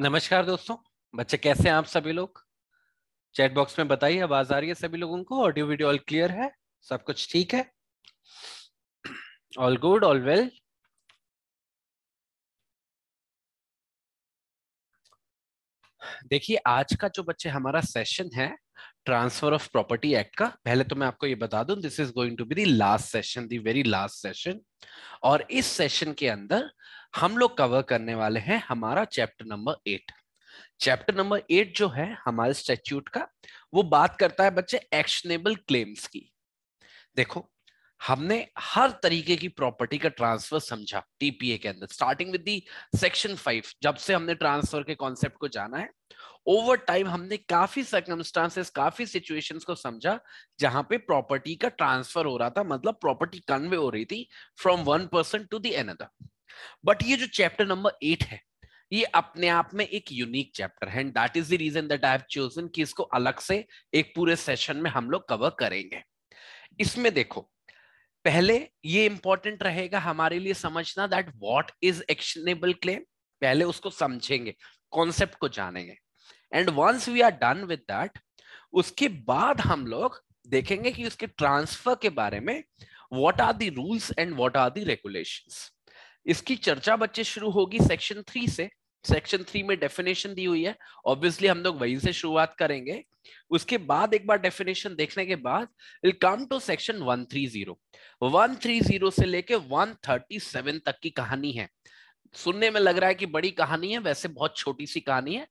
नमस्कार दोस्तों बच्चे कैसे हैं आप सभी लोग चैट बॉक्स में बताइए आवाज आ रही है सभी लोगों को ऑडियो वीडियो ऑल क्लियर है सब कुछ ठीक है ऑल गुड ऑल वेल देखिए आज का जो बच्चे हमारा सेशन है ट्रांसफर ऑफ प्रॉपर्टी एक्ट का पहले तो मैं आपको ये बता दूं this is going to be the last session the very last session और इस सेशन के अंदर हम लोग कवर करने वाले हैं हमारा chapter number eight chapter number eight जो है हमारे स्टेच्यूट का वो बात करता है बच्चे एक्शनेबल क्लेम्स की देखो हमने हर तरीके की प्रॉपर्टी का ट्रांसफर समझा टीपीए के अंदर starting with the section five जब से हमने ट्रांसफर के कॉन्सेप्ट को जाना है ओवर टाइम हमने काफी सर्कमस्टांसेस काफी सिचुएशंस को समझा जहां पे प्रॉपर्टी का ट्रांसफर हो रहा था मतलब प्रॉपर्टी कन्वे हो रही थी from one person to the another but ये जो चैप्टर नंबर एट है ये अपने आप में एक यूनिक चैप्टर है and that is the reason that I have chosen कि इसको अलग से एक पूरे सेशन में हम लोग कवर करेंगे इसमें देखो पहले ये इंपॉर्टेंट रहेगा हमारे लिए समझना that what is actionable claim पहले उसको समझेंगे कॉन्सेप्ट को जानेंगे and once we are done with that उसके बाद हम लोग देखेंगे कि उसके ट्रांसफर के बारे में what are the rules and what are the regulations इसकी चर्चा बच्चे शुरू होगी सेक्शन थ्री से सेक्शन थ्री में डेफिनेशन दी हुई है ऑब्वियसली हम लोग वहीं से शुरुआत करेंगे उसके बाद एक बार डेफिनेशन देखने के बाद कम टू सेक्शन 130 130 से लेके 137 तक की कहानी है सुनने में लग रहा है कि बड़ी कहानी है वैसे बहुत छोटी सी कहानी है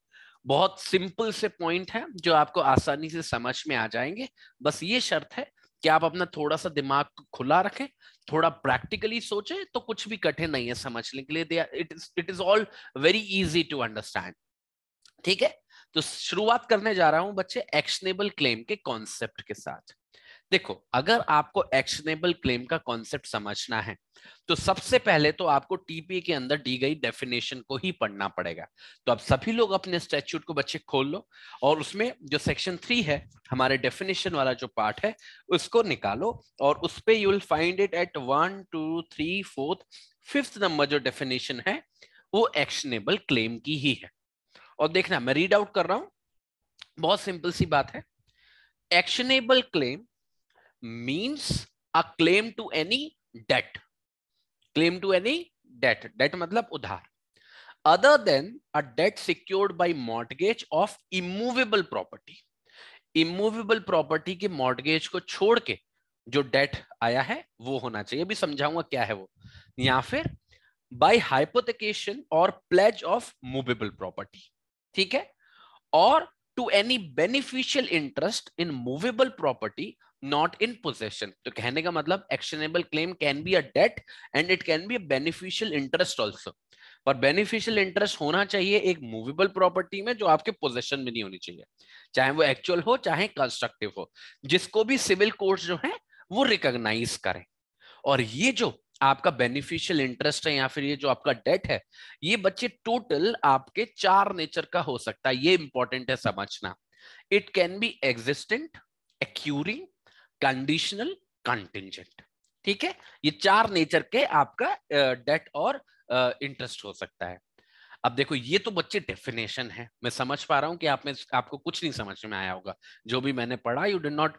बहुत सिंपल से पॉइंट है जो आपको आसानी से समझ में आ जाएंगे बस ये शर्त है कि आप अपना थोड़ा सा दिमाग खुला रखें थोड़ा प्रैक्टिकली सोचें तो कुछ भी कठिन नहीं है समझने के लिए it is it is all very easy to understand ठीक है तो शुरुआत करने जा रहा हूं बच्चे एक्शनेबल क्लेम के कॉन्सेप्ट के साथ देखो अगर आपको एक्शनेबल क्लेम का कॉन्सेप्ट समझना है तो सबसे पहले तो आपको टीपीए के अंदर दी गई डेफिनेशन को ही पढ़ना पड़ेगा तो अब सभी लोग अपने स्टैच्यूट को बच्चे खोल लो और उसमें जो सेक्शन थ्री है हमारे डेफिनेशन वाला जो पार्ट है उसको निकालो और उस पर you'll find it at one two three fourth fifth number जो डेफिनेशन है वो एक्शनेबल क्लेम की ही है और देखना मैं रीड आउट कर रहा हूं बहुत सिंपल सी बात है actionable claim means a claim to any debt claim to any debt debt मतलब उधार other than a debt secured by mortgage of immovable property immovable property के मॉर्गेज को छोड़ के जो डेट आया है वो होना चाहिए अभी समझाऊंगा क्या है वो या फिर बाई हाइपोथेकेशन और प्लेज ऑफ मूवेबल प्रॉपर्टी ठीक है और to any beneficial interest in movable property not in possession तो कहने का मतलब actionable claim can be a debt and it can be beneficial interest also पर बेनिफिशियल इंटरेस्ट होना चाहिए एक मूवेबल प्रॉपर्टी में जो आपके पोजेशन में नहीं होनी चाहिए चाहे वो एक्चुअल हो चाहे कंस्ट्रक्टिव हो जिसको भी सिविल कोर्ट जो है वो रिकॉग्नाइज करें और ये जो आपका बेनिफिशियल इंटरेस्ट है या फिर ये जो आपका डेट है ये बच्चे टोटल आपके चार नेचर का हो सकता है ये इंपॉर्टेंट है समझना it can be existent accruing conditional contingent ठीक है ये चार नेचर के आपका डेट और इंटरेस्ट हो सकता है अब देखो ये तो बच्चे डेफिनेशन है मैं समझ पा रहा हूं कि आप में आपको कुछ नहीं समझ में आया होगा जो भी मैंने पढ़ा you did not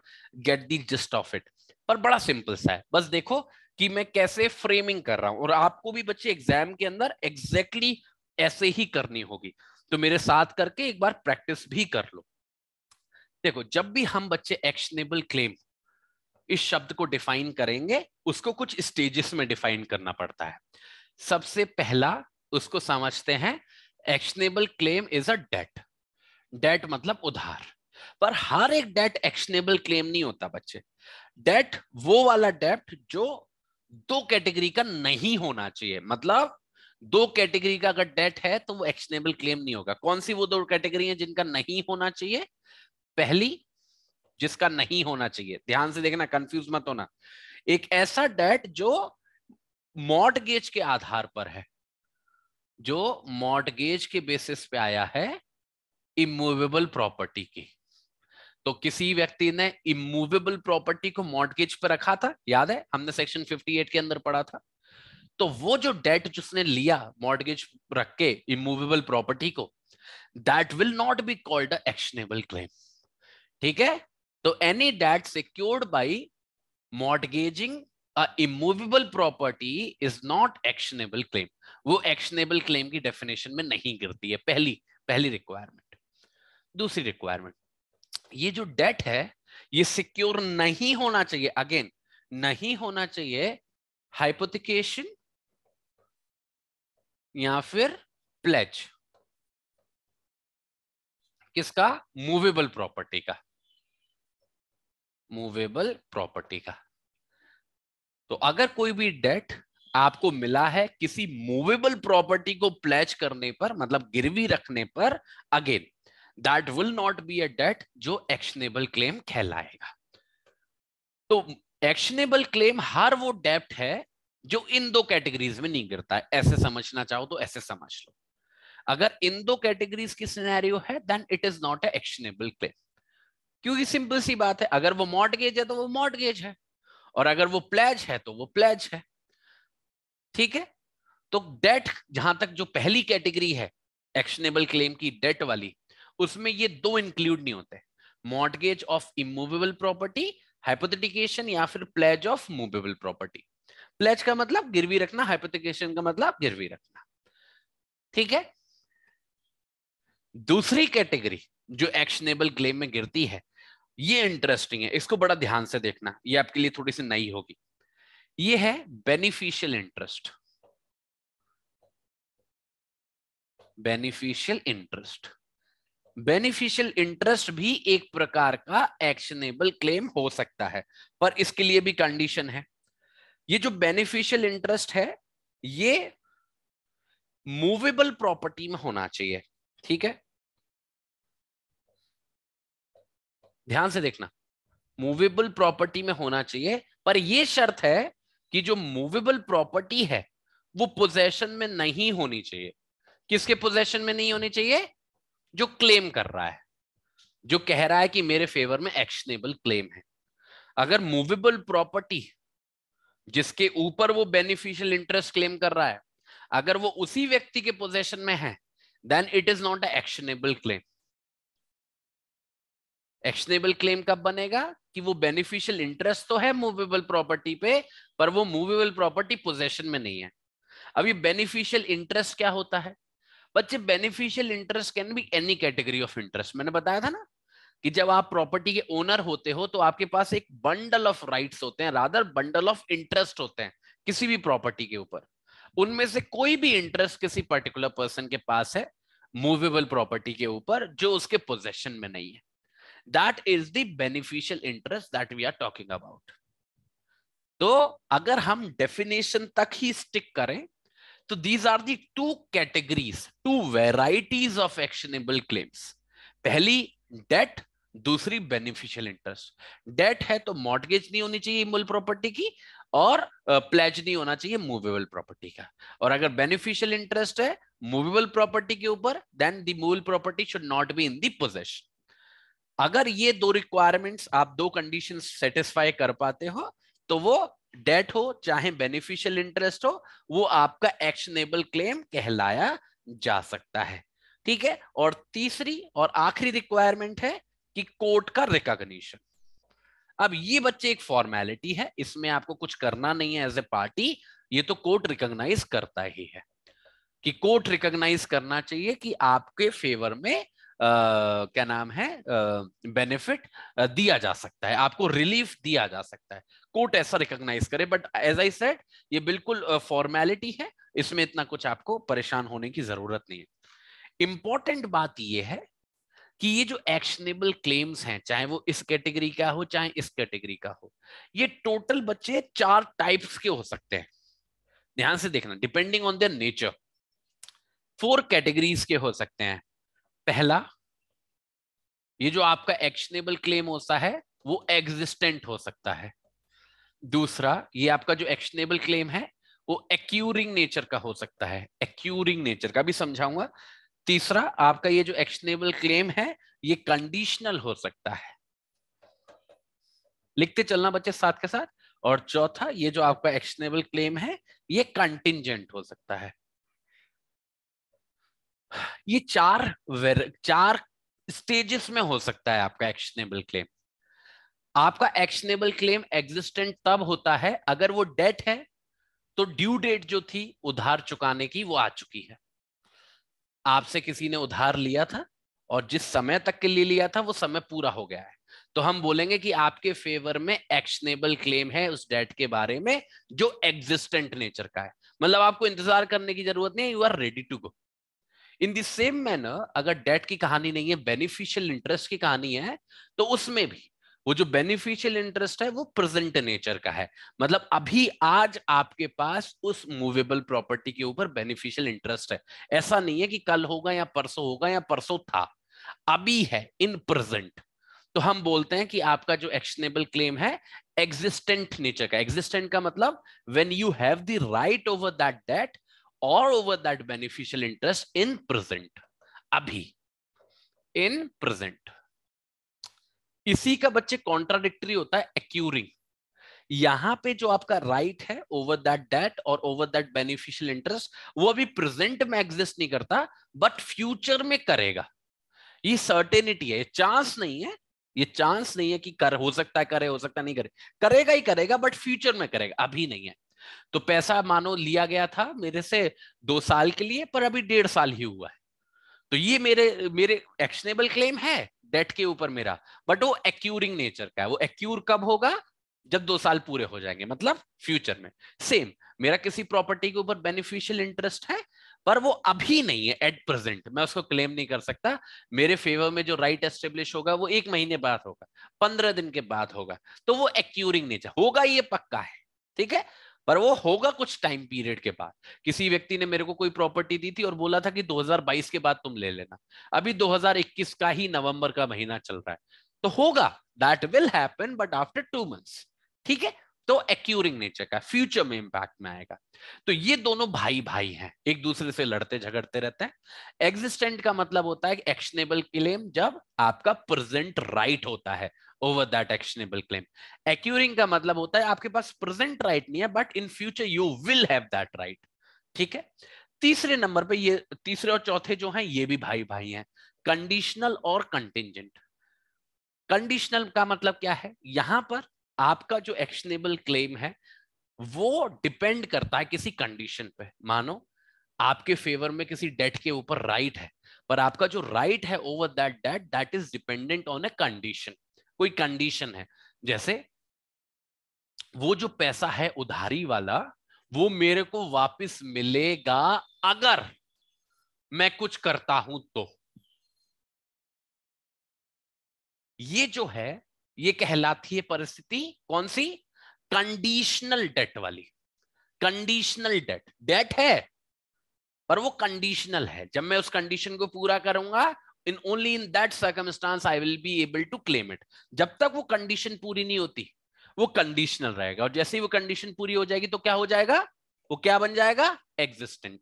get the gist of it पर बड़ा सिंपल सा है बस देखो कि मैं कैसे फ्रेमिंग कर रहा हूं और आपको भी बच्चे एग्जाम के अंदर एग्जैक्टली exactly ऐसे ही करनी होगी तो मेरे साथ करके एक बार प्रैक्टिस भी कर लो देखो जब भी हम बच्चे एक्शनेबल क्लेम इस शब्द को डिफाइन करेंगे उसको कुछ स्टेजेस में डिफाइन करना पड़ता है सबसे पहला उसको समझते हैं actionable claim is a debt debt मतलब उधार पर हर एक डेट एक्शनेबल क्लेम नहीं होता बच्चे डेट वो वाला डेट जो दो कैटेगरी का नहीं होना चाहिए मतलब दो कैटेगरी का अगर डेट है तो वो एक्शनेबल क्लेम नहीं होगा कौन सी वो दो कैटेगरी है जिनका नहीं होना चाहिए पहली जिसका नहीं होना चाहिए ध्यान से देखना कंफ्यूज मत होना एक ऐसा डेट जो मॉडगेज के आधार पर है जो मॉडगेज के बेसिस पे आया है इमूवेबल प्रॉपर्टी की तो किसी व्यक्ति ने इमूवेबल प्रॉपर्टी को मॉडगेज पर रखा था याद है हमने सेक्शन 58 के अंदर पढ़ा था तो वो जो डेट जिसने लिया मॉडगेज रख के इमूवेबल प्रॉपर्टी को that will not be called actionable claim ठीक है तो any debt secured by mortgaging immovable property is not actionable claim वो एक्शनेबल क्लेम की डेफिनेशन में नहीं गिरती है पहली पहली रिक्वायरमेंट दूसरी रिक्वायरमेंट ये जो डेट है ये सिक्योर नहीं होना चाहिए अगेन नहीं होना चाहिए हाइपोथिकेशन या फिर प्लेज किसका मूवेबल प्रॉपर्टी का मूवेबल प्रॉपर्टी का तो अगर कोई भी डेट आपको मिला है किसी मूवेबल प्रॉपर्टी को प्लेच करने पर मतलब गिरवी रखने पर again that will not be a debt जो एक्शनेबल क्लेम कहलाएगा तो एक्शनेबल क्लेम हर वो डेप्ट है जो इन दो कैटेगरीज में नहीं गिरता है ऐसे समझना चाहो तो ऐसे समझ लो अगर इन दो कैटेगरीज की सिनेरियो है then it is not a actionable claim क्योंकि सिंपल सी बात है अगर वो मॉडगेज है तो वो मॉडगेज है और अगर वो प्लेज है तो वो प्लेज है ठीक है तो डेट जहां तक जो पहली कैटेगरी है एक्शनेबल क्लेम की डेट वाली उसमें ये दो इंक्लूड नहीं होते mortgage of immovable property hypothecation या फिर pledge of movable property pledge का मतलब गिरवी रखना हाइपोथेटिकेशन का मतलब गिरवी रखना ठीक है दूसरी कैटेगरी जो एक्शनेबल क्लेम में गिरती है ये इंटरेस्टिंग है इसको बड़ा ध्यान से देखना ये आपके लिए थोड़ी सी नई होगी ये है beneficial interest beneficial interest beneficial interest भी एक प्रकार का एक्शनेबल क्लेम हो सकता है पर इसके लिए भी कंडीशन है ये जो बेनिफिशियल इंटरेस्ट है ये मूवेबल प्रॉपर्टी में होना चाहिए ठीक है ध्यान से देखना मूवेबल प्रॉपर्टी में होना चाहिए पर यह शर्त है कि जो मूवेबल प्रॉपर्टी है वो पोजेशन में नहीं होनी चाहिए किसके पोजेशन में नहीं होनी चाहिए जो क्लेम कर रहा है जो कह रहा है कि मेरे फेवर में एक्शनेबल क्लेम है अगर मूवेबल प्रॉपर्टी जिसके ऊपर वो बेनिफिशियल इंटरेस्ट क्लेम कर रहा है अगर वो उसी व्यक्ति के पोजेशन में है then it is not actionable claim actionable claim कब बनेगा कि वो बेनिफिशियल इंटरेस्ट तो है मूवेबल प्रॉपर्टी पे पर वो मूवेबल प्रॉपर्टी पोजेशन में नहीं है अब ये बेनिफिशियल इंटरेस्ट क्या होता है बच्चे beneficial interest can be any category of interest मैंने बताया था ना कि जब आप प्रॉपर्टी के ओनर होते हो तो आपके पास एक बंडल ऑफ राइट्स होते हैं रादर बंडल ऑफ इंटरेस्ट होते हैं किसी भी प्रॉपर्टी के ऊपर उनमें से कोई भी इंटरेस्ट किसी पर्टिकुलर पर्सन के पास है मूवेबल प्रॉपर्टी के ऊपर जो उसके पोजेशन में नहीं है that is the beneficial interest that we are talking about तो अगर हम डेफिनेशन तक ही स्टिक करें तो these are the two categories two varieties of actionable claims पहली डेट दूसरी बेनिफिशियल इंटरेस्ट डेट है तो मॉर्गेज नहीं होनी चाहिए मूल प्रॉपर्टी की और प्लेज नहीं होना चाहिए मूवेबल प्रॉपर्टी का और अगर बेनिफिशियल इंटरेस्ट है मूवेबल प्रॉपर्टी के ऊपर देन दी मूल property should not be in the possession अगर ये दो रिक्वायरमेंट्स आप दो कंडीशन सेटिस्फाई कर पाते हो तो वो डेट हो चाहे बेनिफिशियल इंटरेस्ट हो वो आपका एक्शनेबल क्लेम कहलाया जा सकता है ठीक है और तीसरी और आखिरी रिक्वायरमेंट है कि कोर्ट का रिकॉग्निशन अब ये बच्चे एक फॉर्मेलिटी है इसमें आपको कुछ करना नहीं है एज ए पार्टी ये तो कोर्ट रिकॉग्नाइज करता ही है कि कोर्ट रिकॉग्नाइज करना चाहिए कि आपके फेवर में क्या नाम है बेनिफिट दिया जा सकता है आपको रिलीफ दिया जा सकता है कोर्ट ऐसा रिकॉग्नाइज करे बट एज आई सेड ये बिल्कुल फॉर्मेलिटी है इसमें इतना कुछ आपको परेशान होने की जरूरत नहीं है इंपॉर्टेंट बात यह है कि ये जो एक्शनेबल क्लेम्स हैं चाहे वो इस कैटेगरी का हो चाहे इस कैटेगरी का हो ये टोटल बच्चे चार टाइप्स के हो सकते हैं ध्यान से देखना depending on their nature four categories के हो सकते हैं पहला ये जो आपका एक्शनेबल क्लेम होता है वो एग्जिस्टेंट हो सकता है दूसरा ये आपका जो एक्शनेबल क्लेम है वो एक्यूरिंग नेचर का हो सकता है एक्यूरिंग नेचर का भी समझाऊंगा तीसरा आपका ये जो एक्शनेबल क्लेम है ये कंडीशनल हो सकता है लिखते चलना बच्चे साथ के साथ और चौथा ये जो आपका एक्शनेबल क्लेम है ये कंटिजेंट हो सकता है ये चार चार स्टेजेस में हो सकता है आपका एक्शनेबल क्लेम आपका एक्शनेबल क्लेम एग्जिस्टेंट तब होता है अगर वो डेट है तो ड्यू डेट जो थी उधार चुकाने की वो आ चुकी है आपसे किसी ने उधार लिया था और जिस समय तक के लिए लिया था वो समय पूरा हो गया है तो हम बोलेंगे कि आपके फेवर में एक्शनेबल क्लेम है उस डेट के बारे में जो एग्जिस्टेंट नेचर का है मतलब आपको इंतजार करने की जरूरत नहीं you are ready to go in the same manner अगर डेट की कहानी नहीं है बेनिफिशियल इंटरेस्ट की कहानी है तो उसमें भी वो जो बेनिफिशियल इंटरेस्ट है वो प्रेजेंट नेचर का है मतलब अभी आज आपके पास उस मूवेबल प्रॉपर्टी के ऊपर बेनिफिशियल इंटरेस्ट है ऐसा नहीं है कि कल होगा या परसों होगा या परसों था अभी है इन प्रेजेंट तो हम बोलते हैं कि आपका जो एक्शनेबल क्लेम है एग्जिस्टेंट नेचर का एग्जिस्टेंट का मतलब when you have the right over that debt all over that beneficial interest in present abhi in present इसी का बच्चे कॉन्ट्राडिक्टरी होता है एक्यूरिंग यहां पे जो आपका राइट right है ओवर दैट डेट और ओवर दैट बेनिफिशियल इंटरेस्ट वो अभी प्रेजेंट में एग्जिस्ट नहीं करता बट फ्यूचर में करेगा ये सर्टेनिटी है चांस नहीं है ये चांस नहीं है कि कर हो सकता है करे हो सकता है नहीं करे करेगा ही करेगा बट फ्यूचर में करेगा अभी नहीं है तो पैसा मानो लिया गया था मेरे से दो साल के लिए पर अभी डेढ़ साल ही हुआ है तो ये मेरे मेरे एक्शनेबल क्लेम है डेट के ऊपर मेरा बट वो एक्यूरिंग नेचर का है वो एक्यूर कब होगा जब दो साल पूरे हो जाएंगे मतलब फ्यूचर में सेम मेरा किसी प्रॉपर्टी के ऊपर बेनिफिशियल इंटरेस्ट है पर वो अभी नहीं है एट प्रेजेंट मैं उसको क्लेम नहीं कर सकता मेरे फेवर में जो राइट right एस्टेब्लिश होगा वो एक महीने बाद होगा पंद्रह दिन के बाद होगा तो वो एक्यूरिंग नेचर होगा ये पक्का है ठीक है पर वो होगा कुछ टाइम पीरियड के बाद किसी व्यक्ति ने मेरे को कोई प्रॉपर्टी दी थी और बोला था कि 2022 के बाद तुम ले लेना अभी 2021 का ही नवंबर का महीना चल रहा है तो होगा that will happen but after two months ठीक है तो एक्यूरिंग नेचर का फ्यूचर में इंपैक्ट में आएगा तो ये दोनों भाई भाई हैं एक दूसरे से लड़ते झगड़ते रहते हैं एग्जिस्टेंट का मतलब होता है एक्शनेबल क्लेम जब आपका प्रेजेंट राइट right होता है over that actionable claim accruing का मतलब होता है आपके पास प्रेजेंट राइट right नहीं है but in future you will have that right ठीक है तीसरे नंबर पर ये तीसरे और चौथे जो है ये भी भाई भाई हैं कंडीशनल और कंटिजेंट कंडीशनल का मतलब क्या है यहां पर आपका जो एक्शनेबल क्लेम है वो डिपेंड करता है किसी कंडीशन पे मानो आपके फेवर में किसी डेट के ऊपर राइट है पर आपका जो राइट है over that debt that is dependent on a condition कोई कंडीशन है जैसे वो जो पैसा है उधारी वाला वो मेरे को वापस मिलेगा अगर मैं कुछ करता हूं तो ये जो है ये कहलाती है परिस्थिति कौन सी कंडीशनल डेट वाली कंडीशनल डेट डेट है पर वो कंडीशनल है जब मैं उस कंडीशन को पूरा करूंगा in only in that circumstance I will be able to claim it जब तक वो कंडीशन पूरी नहीं होती वो कंडीशनल रहेगा और जैसे ही वो कंडीशन पूरी हो जाएगी तो क्या हो जाएगा वो क्या बन जाएगा एग्जिस्टेंट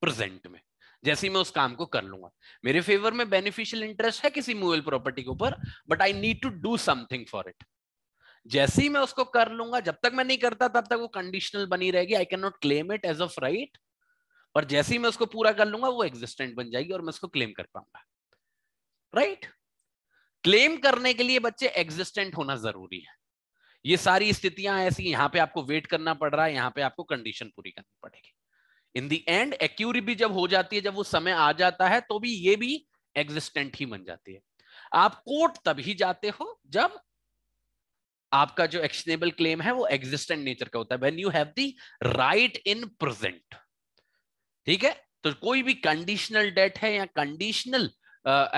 प्रेजेंट में जैसे ही मैं उस काम को कर लूंगा मेरे फेवर में बेनिफिशियल इंटरेस्ट है किसी मूवेबल प्रॉपर्टी के ऊपर but I need to do something for it जैसे ही मैं उसको कर लूंगा जब तक मैं नहीं करता तब तक वो कंडीशनल बनी रहेगी I can not claim it as of right और जैसे ही मैं उसको पूरा कर लूंगा वो एग्जिस्टेंट बन जाएगी और मैं उसको क्लेम कर पाऊंगा राइट क्लेम करने के लिए बच्चे एग्जिस्टेंट होना जरूरी है ये सारी स्थितियां ऐसी यहाँ पे आपको वेट करना पड़ रहा है यहाँ पे आपको कंडीशन पूरी करनी पड़ेगी इन दी एंड एक्यूरी भी जब हो जाती है जब वो समय आ जाता है तो भी ये भी एग्जिस्टेंट ही बन जाती है आप कोर्ट तभी जाते हो जब आपका जो एक्शनेबल क्लेम है वो एग्जिस्टेंट नेचर का होता है when you have the right in present ठीक है तो कोई भी कंडीशनल डेट है या कंडीशनल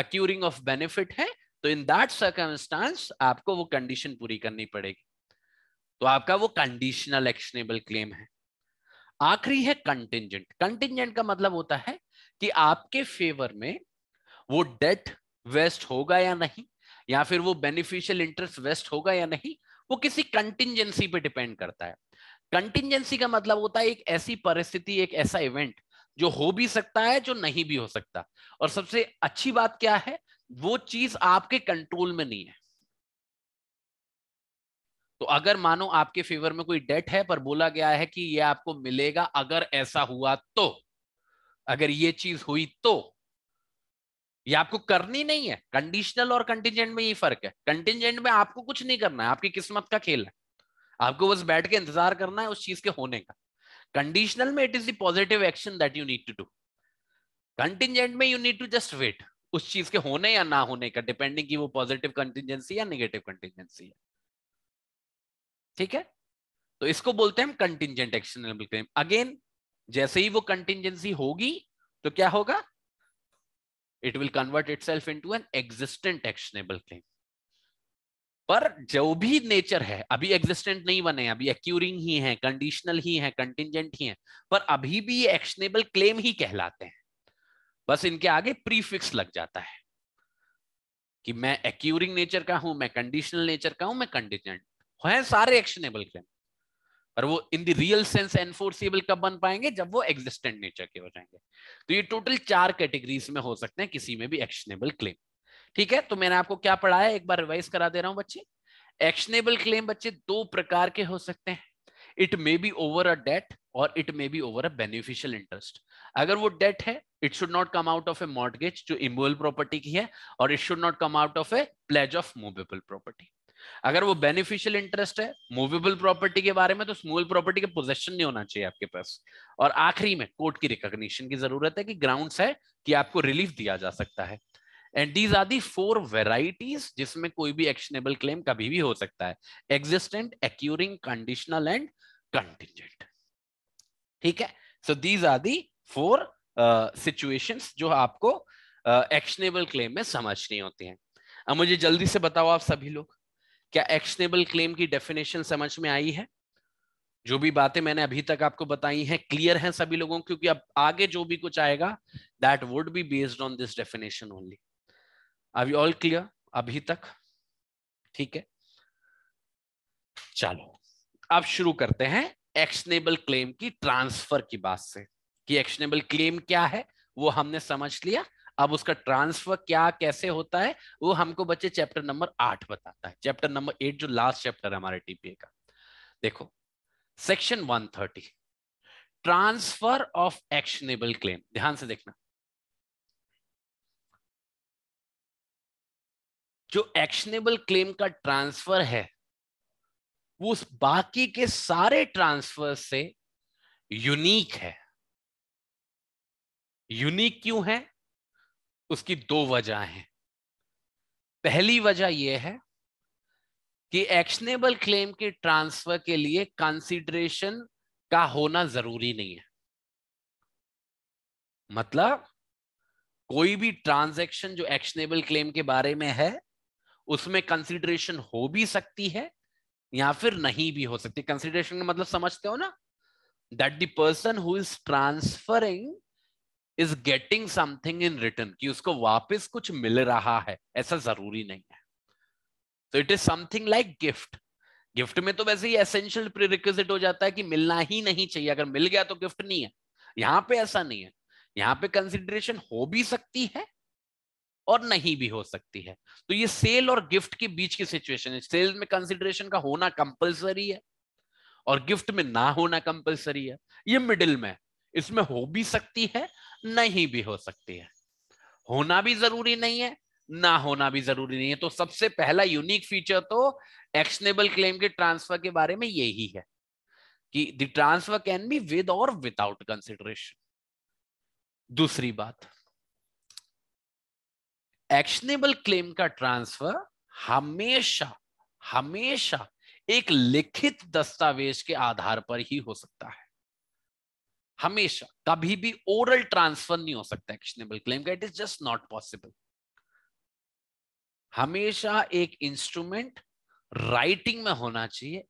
अक्यूरिंग ऑफ बेनिफिट है तो इन दैट सर्कमस्टांस आपको वो कंडीशन पूरी करनी पड़ेगी तो आपका वो कंडीशनल एक्शनेबल क्लेम है आखिरी है कंटिजेंट कंटिजेंट का मतलब होता है कि आपके फेवर में वो डेट वेस्ट होगा या नहीं या फिर वो बेनिफिशियल इंटरेस्ट वेस्ट होगा या नहीं वो किसी कंटिजेंसी पे डिपेंड करता है कंटिजेंसी का मतलब होता है एक ऐसी परिस्थिति एक ऐसा इवेंट जो हो भी सकता है जो नहीं भी हो सकता और सबसे अच्छी बात क्या है वो चीज आपके कंट्रोल में नहीं है तो अगर मानो आपके फेवर में कोई डेट है पर बोला गया है कि ये आपको मिलेगा अगर ऐसा हुआ तो अगर ये चीज हुई तो ये आपको करनी नहीं है कंडीशनल और कंटिजेंट में ये फर्क है कंटिजेंट में आपको कुछ नहीं करना है आपकी किस्मत का खेल है आपको बस बैठ के इंतजार करना है उस चीज के होने का कंडीशनल में it is positive positive action that you need to do contingent में you need to just wait उस चीज के होने या ना होने का डिपेंडिंग की वो पॉजिटिव कंटिजेंसी या निगेटिव कंटिजेंसी है ठीक है तो इसको बोलते हैं हम कंटिजेंट एक्शनेबल क्लेम अगेन जैसे ही वो कंटिजेंसी होगी तो क्या होगा it will convert itself into an existent actionable claim पर जो भी नेचर है अभी एग्जिस्टेंट नहीं बने अभी एक्यूरिंग ही है कंडीशनल ही है कंटिजेंट ही है पर अभी भी ये एक्शनेबल क्लेम ही कहलाते हैं बस इनके आगे प्रीफिक्स लग जाता है कि मैं एक्यूरिंग नेचर का हूं मैं कंडीशनल नेचर का हूं मैं कंटिजेंट हैं सारे एक्शनेबल क्लेम पर वो in the real sense enforceable कब बन पाएंगे जब वो एग्जिस्टेंट नेचर के हो जाएंगे तो ये टोटल चार कैटेगरीज में हो सकते हैं किसी में भी एक्शनेबल क्लेम ठीक है तो मैंने आपको क्या पढ़ाया एक बार रिवाइज करा दे रहा हूं बच्चे एक्शनेबल क्लेम बच्चे दो प्रकार के हो सकते हैं it may be over a debt और it may be over a beneficial interest अगर वो डेट है it should not come out of a mortgage जो इमोबल प्रॉपर्टी की है और it should not come out of a pledge of movable property अगर वो बेनिफिशियल इंटरेस्ट है मूवेबल प्रॉपर्टी के बारे में तो स्मूल प्रॉपर्टी के पोजेशन नहीं होना चाहिए आपके पास और आखिरी में कोर्ट की रिकॉग्निशन की जरूरत है कि ग्राउंड है कि आपको रिलीफ दिया जा सकता है and these are the four varieties जिसमें कोई भी एक्शनेबल क्लेम कभी भी हो सकता है existent accruing conditional and contingent ठीक है so these are the four situations जो आपको एक्शनेबल uh, क्लेम में समझनी होती हैं अब मुझे जल्दी से बताओ आप सभी लोग क्या एक्शनेबल क्लेम की डेफिनेशन समझ में आई है जो भी बातें मैंने अभी तक आपको बताई हैं क्लियर है सभी लोगों क्योंकि अब आगे जो भी कुछ आएगा that would be based on this definition only अभी ऑल क्लियर अभी तक ठीक है चलो अब शुरू करते हैं एक्शनेबल क्लेम की ट्रांसफर की बात से कि एक्शनेबल क्लेम क्या है वो हमने समझ लिया अब उसका ट्रांसफर क्या कैसे होता है वो हमको बच्चे चैप्टर नंबर आठ बताता है चैप्टर नंबर एट जो लास्ट चैप्टर है हमारे टीपीए का देखो section one thirty transfer of actionable claim ध्यान से देखना जो एक्शनेबल क्लेम का ट्रांसफर है वो उस बाकी के सारे ट्रांसफर से यूनिक है यूनिक क्यों है उसकी दो वजह हैं पहली वजह यह है कि एक्शनेबल क्लेम के ट्रांसफर के लिए कंसीडरेशन का होना जरूरी नहीं है मतलब कोई भी ट्रांजैक्शन जो एक्शनेबल क्लेम के बारे में है उसमें कंसीडरेशन हो भी सकती है या फिर नहीं भी हो सकती कंसीडरेशन का मतलब समझते हो ना that person who is transferring is getting something in return कि उसको वापस कुछ मिल रहा है ऐसा जरूरी नहीं है तो it is something like gift gift में तो वैसे ही एसेंशियल प्रिरिक्विजिट हो जाता है कि मिलना ही नहीं चाहिए अगर मिल गया तो गिफ्ट नहीं है यहाँ पे ऐसा नहीं है यहाँ पे कंसिडरेशन हो भी सकती है और नहीं भी हो सकती है तो ये सेल और गिफ्ट के बीच की सिचुएशन है सेल में कंसिडरेशन का होना कंपल्सरी है और गिफ्ट में ना होना कंपलसरी है ये मिडिल में इसमें हो भी सकती है नहीं भी हो सकती है होना भी जरूरी नहीं है ना होना भी जरूरी नहीं है तो सबसे पहला यूनिक फीचर तो एक्शनेबल क्लेम के ट्रांसफर के बारे में यही है कि the transfer can be with और विदाउट कंसिडरेशन दूसरी बात एक्शनेबल क्लेम का ट्रांसफर हमेशा हमेशा एक लिखित दस्तावेज के आधार पर ही हो सकता है हमेशा कभी भी ओरल ट्रांसफर नहीं हो सकता एक्शनेबल क्लेम का it is just not possible हमेशा एक इंस्ट्रूमेंट राइटिंग में होना चाहिए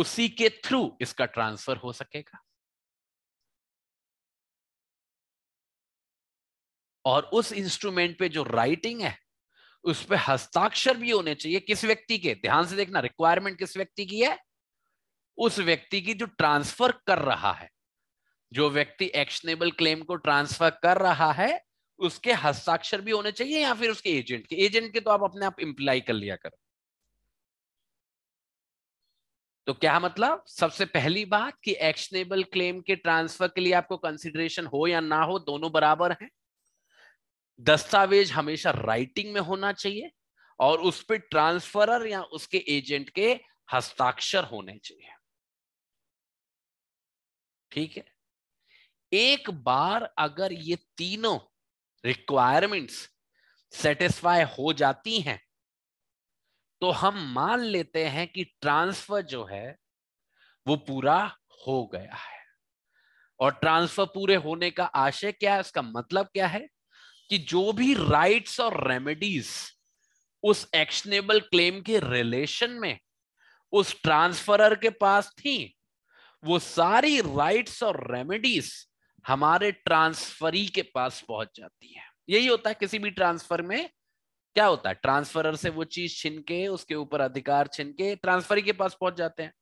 उसी के थ्रू इसका ट्रांसफर हो सकेगा और उस इंस्ट्रूमेंट पे जो राइटिंग है उस पर हस्ताक्षर भी होने चाहिए किस व्यक्ति के ध्यान से देखना रिक्वायरमेंट किस व्यक्ति की है उस व्यक्ति की जो ट्रांसफर कर रहा है जो व्यक्ति एक्शनेबल क्लेम को ट्रांसफर कर रहा है उसके हस्ताक्षर भी होने चाहिए या फिर उसके एजेंट के एजेंट के तो आप अपने आप इंप्लाई कर लिया करो तो क्या मतलब सबसे पहली बात कि एक्शनेबल क्लेम के ट्रांसफर के लिए आपको कंसिडरेशन हो या ना हो दोनों बराबर है दस्तावेज हमेशा राइटिंग में होना चाहिए और उस पर ट्रांसफरर या उसके एजेंट के हस्ताक्षर होने चाहिए ठीक है एक बार अगर ये तीनों रिक्वायरमेंट्स सेटिस्फाई हो जाती हैं तो हम मान लेते हैं कि ट्रांसफर जो है वो पूरा हो गया है और ट्रांसफर पूरे होने का आशय क्या है उसका मतलब क्या है कि जो भी राइट्स और रेमेडीज उस एक्शनेबल क्लेम के रिलेशन में उस ट्रांसफरर के पास थी वो सारी राइट्स और रेमेडीज हमारे ट्रांसफरी के पास पहुंच जाती है यही होता है किसी भी ट्रांसफर में क्या होता है ट्रांसफरर से वो चीज छिन के उसके ऊपर अधिकार छिन के ट्रांसफरी के पास पहुंच जाते हैं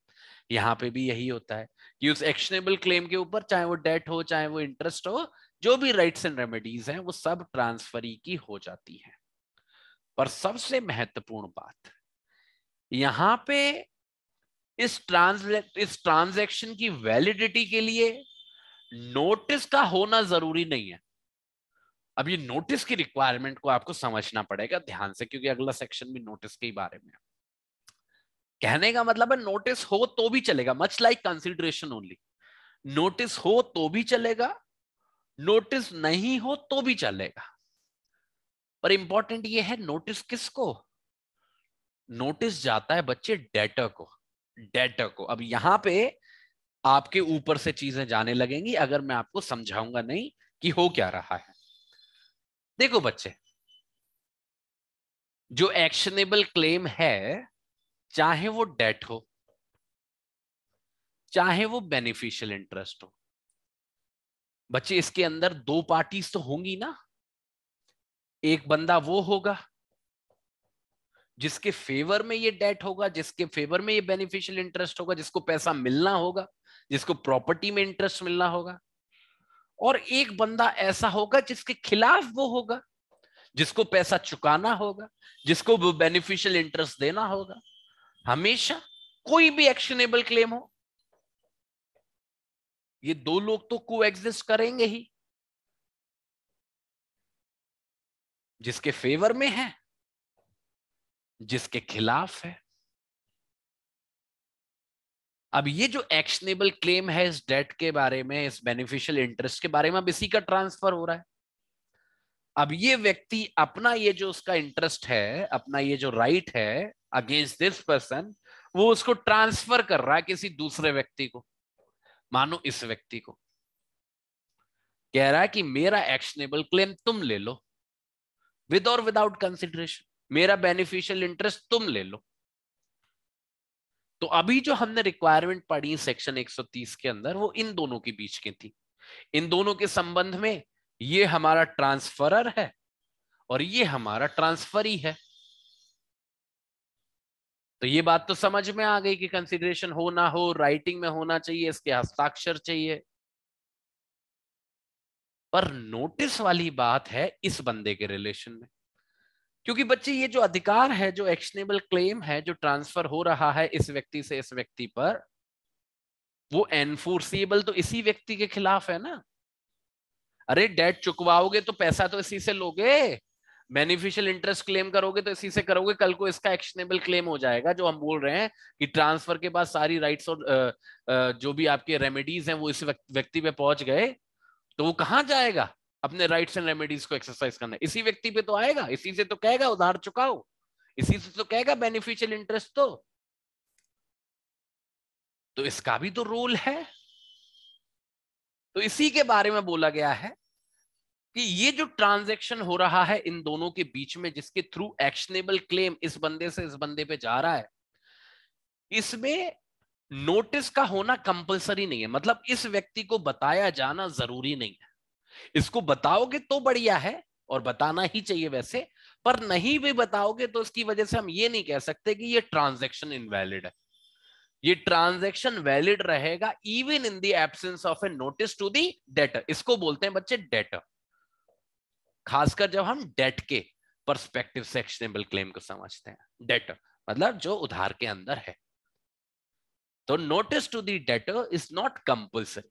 यहाँ पे भी यही होता है कि उस एक्शनेबल क्लेम के ऊपर चाहे वो डेट हो चाहे वो इंटरेस्ट हो जो भी राइट्स एंड रेमेडीज हैं वो सब ट्रांसफरी की हो जाती है पर सबसे महत्वपूर्ण बात यहां पे इस ट्रांस इस ट्रांजेक्शन की वैलिडिटी के लिए नोटिस का होना जरूरी नहीं है अब ये नोटिस की रिक्वायरमेंट को आपको समझना पड़ेगा ध्यान से क्योंकि अगला सेक्शन भी नोटिस के ही बारे में कहने का मतलब है नोटिस हो तो भी चलेगा much like consideration only notice हो तो भी चलेगा नोटिस नहीं हो तो भी चलेगा पर इंपॉर्टेंट ये है नोटिस किसको नोटिस जाता है बच्चे डेटर को डेटर को अब यहां पे आपके ऊपर से चीजें जाने लगेंगी अगर मैं आपको समझाऊंगा नहीं कि हो क्या रहा है देखो बच्चे जो एक्शनेबल क्लेम है चाहे वो डेट हो चाहे वो बेनिफिशियल इंटरेस्ट हो बच्चे इसके अंदर दो पार्टीज तो होंगी ना एक बंदा वो होगा जिसके फेवर में ये डेट होगा जिसके फेवर में ये बेनिफिशियल इंटरेस्ट होगा जिसको पैसा मिलना होगा जिसको प्रॉपर्टी में इंटरेस्ट मिलना होगा और एक बंदा ऐसा होगा जिसके खिलाफ वो होगा जिसको पैसा चुकाना होगा जिसको वो बेनिफिशियल इंटरेस्ट देना होगा हमेशा कोई भी एक्शनेबल क्लेम हो ये दो लोग तो को करेंगे ही जिसके फेवर में है जिसके खिलाफ है अब ये जो एक्शनेबल क्लेम है इस डेट के बारे में इस बेनिफिशियल इंटरेस्ट के बारे में अब इसी का ट्रांसफर हो रहा है अब ये व्यक्ति अपना ये जो उसका इंटरेस्ट है अपना ये जो राइट right है अगेंस्ट दिस पर्सन वो उसको ट्रांसफर कर रहा है किसी दूसरे व्यक्ति को मानो इस व्यक्ति को कह रहा है कि मेरा एक्शनेबल क्लेम तुम ले लो विद और विदाउट कंसिडरेशन मेरा बेनिफिशियल इंटरेस्ट तुम ले लो तो अभी जो हमने रिक्वायरमेंट पढ़ी सेक्शन 130 के अंदर वो इन दोनों के बीच की थी इन दोनों के संबंध में ये हमारा ट्रांसफरर है और ये हमारा ट्रांसफरी है तो ये बात तो समझ में आ गई कि कंसिडरेशन हो ना हो राइटिंग में होना चाहिए इसके हस्ताक्षर चाहिए पर नोटिस वाली बात है इस बंदे के रिलेशन में क्योंकि बच्चे ये जो अधिकार है जो एक्शनेबल क्लेम है जो ट्रांसफर हो रहा है इस व्यक्ति से इस व्यक्ति पर वो एनफोर्सिएबल तो इसी व्यक्ति के खिलाफ है ना अरे डेट चुकवाओगे तो पैसा तो इसी से लोगे बेनिफिशियल इंटरेस्ट क्लेम करोगे तो इसी से करोगे कल को इसका एक्शनेबल क्लेम हो जाएगा जो हम बोल रहे हैं कि ट्रांसफर के बाद सारी राइट्स और जो भी आपके रेमेडीज हैं वो इस व्यक्ति पे पहुंच गए तो वो कहाँ जाएगा अपने राइट्स एंड रेमेडीज को एक्सरसाइज करना है इसी व्यक्ति पे तो आएगा इसी से तो कहेगा उधार चुकाओ इसी से तो कहेगा बेनिफिशियल इंटरेस्ट तो तो इसका भी तो रोल है तो इसी के बारे में बोला गया है कि ये जो ट्रांजैक्शन हो रहा है इन दोनों के बीच में जिसके थ्रू एक्शनेबल क्लेम इस बंदे से इस बंदे पे जा रहा है इसमें नोटिस का होना कंपलसरी नहीं है मतलब इस व्यक्ति को बताया जाना जरूरी नहीं है इसको बताओगे तो बढ़िया है और बताना ही चाहिए वैसे पर नहीं भी बताओगे तो इसकी वजह से हम ये नहीं कह सकते कि ये ट्रांजेक्शन इनवैलिड है ये ट्रांजेक्शन वैलिड रहेगा even in the absence of a notice to the debtor इसको बोलते हैं बच्चे डेटर खासकर जब हम डेट के परस्पेक्टिव से एक्शनेबल क्लेम को समझते हैं डेटर मतलब जो उधार के अंदर है तो notice to the debtor is not compulsory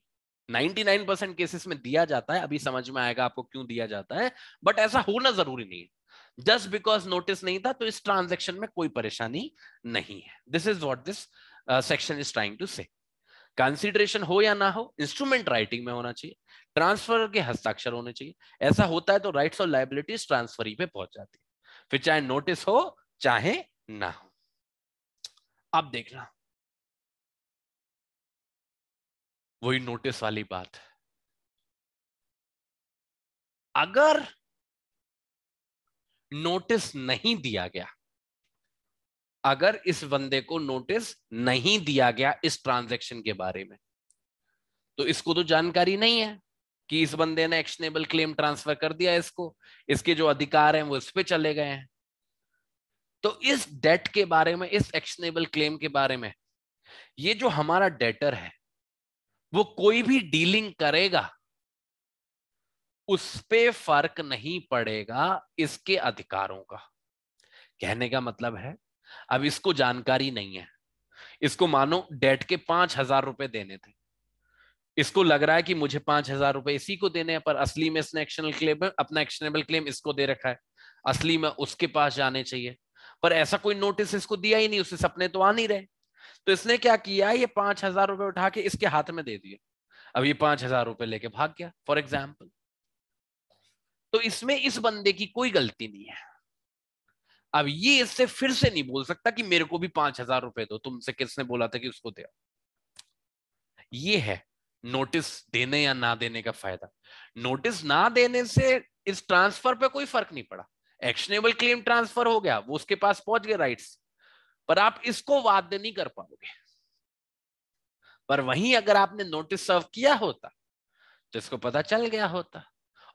99% cases में दिया जाता है अभी समझ में आएगा आपको क्यों दिया जाता है बट ऐसा होना जरूरी नहीं है जस्ट बिकॉज नोटिस नहीं था तो इस ट्रांजेक्शन में कोई परेशानी नहीं है this is what this section is trying to say consideration हो या ना हो इंस्ट्रूमेंट राइटिंग में होना चाहिए ट्रांसफर के हस्ताक्षर होने चाहिए ऐसा होता है तो राइट्स और लाइबिलिटीज ट्रांसफर ही पे पहुंच जाती है फिर चाहे नोटिस हो चाहे ना हो अब देखना वही नोटिस वाली बात अगर नोटिस नहीं दिया गया अगर इस बंदे को नोटिस नहीं दिया गया इस ट्रांजैक्शन के बारे में तो इसको तो जानकारी नहीं है कि इस बंदे ने एक्शनेबल क्लेम ट्रांसफर कर दिया इसको इसके जो अधिकार हैं वो इस पे चले गए हैं तो इस डेट के बारे में इस एक्शनेबल क्लेम के बारे में ये जो हमारा डेटर है वो कोई भी डीलिंग करेगा उस पे फर्क नहीं पड़ेगा इसके अधिकारों का कहने का मतलब है अब इसको जानकारी नहीं है इसको मानो डेट के पांच हजार रुपए देने थे इसको लग रहा है कि मुझे पांच हजार रुपए इसी को देने हैं पर असली में इसने एक्शनल क्लेम अपना एक्शनेबल क्लेम इसको दे रखा है असली में उसके पास जाने चाहिए पर ऐसा कोई नोटिस इसको दिया ही नहीं उसे सपने तो आ नहीं रहे तो इसने क्या किया ये पांच हजार रुपए उठा के इसके हाथ में दे दिए अब ये पांच हजार रुपए लेके भाग गया फॉर एग्जाम्पल तो इसमें इस बंदे की कोई गलती नहीं है अब ये इससे फिर से नहीं बोल सकता कि मेरे को भी पांच हजार रुपए दो तुमसे किसने बोला था कि उसको दे ये है नोटिस देने या ना देने का फायदा नोटिस ना देने से इस ट्रांसफर पे कोई फर्क नहीं पड़ा एक्शनेबल क्लेम ट्रांसफर हो गया वो उसके पास पहुंच गए राइट्स पर आप इसको वाद्य नहीं कर पाओगे पर वहीं अगर आपने नोटिस सर्व किया होता तो इसको पता चल गया होता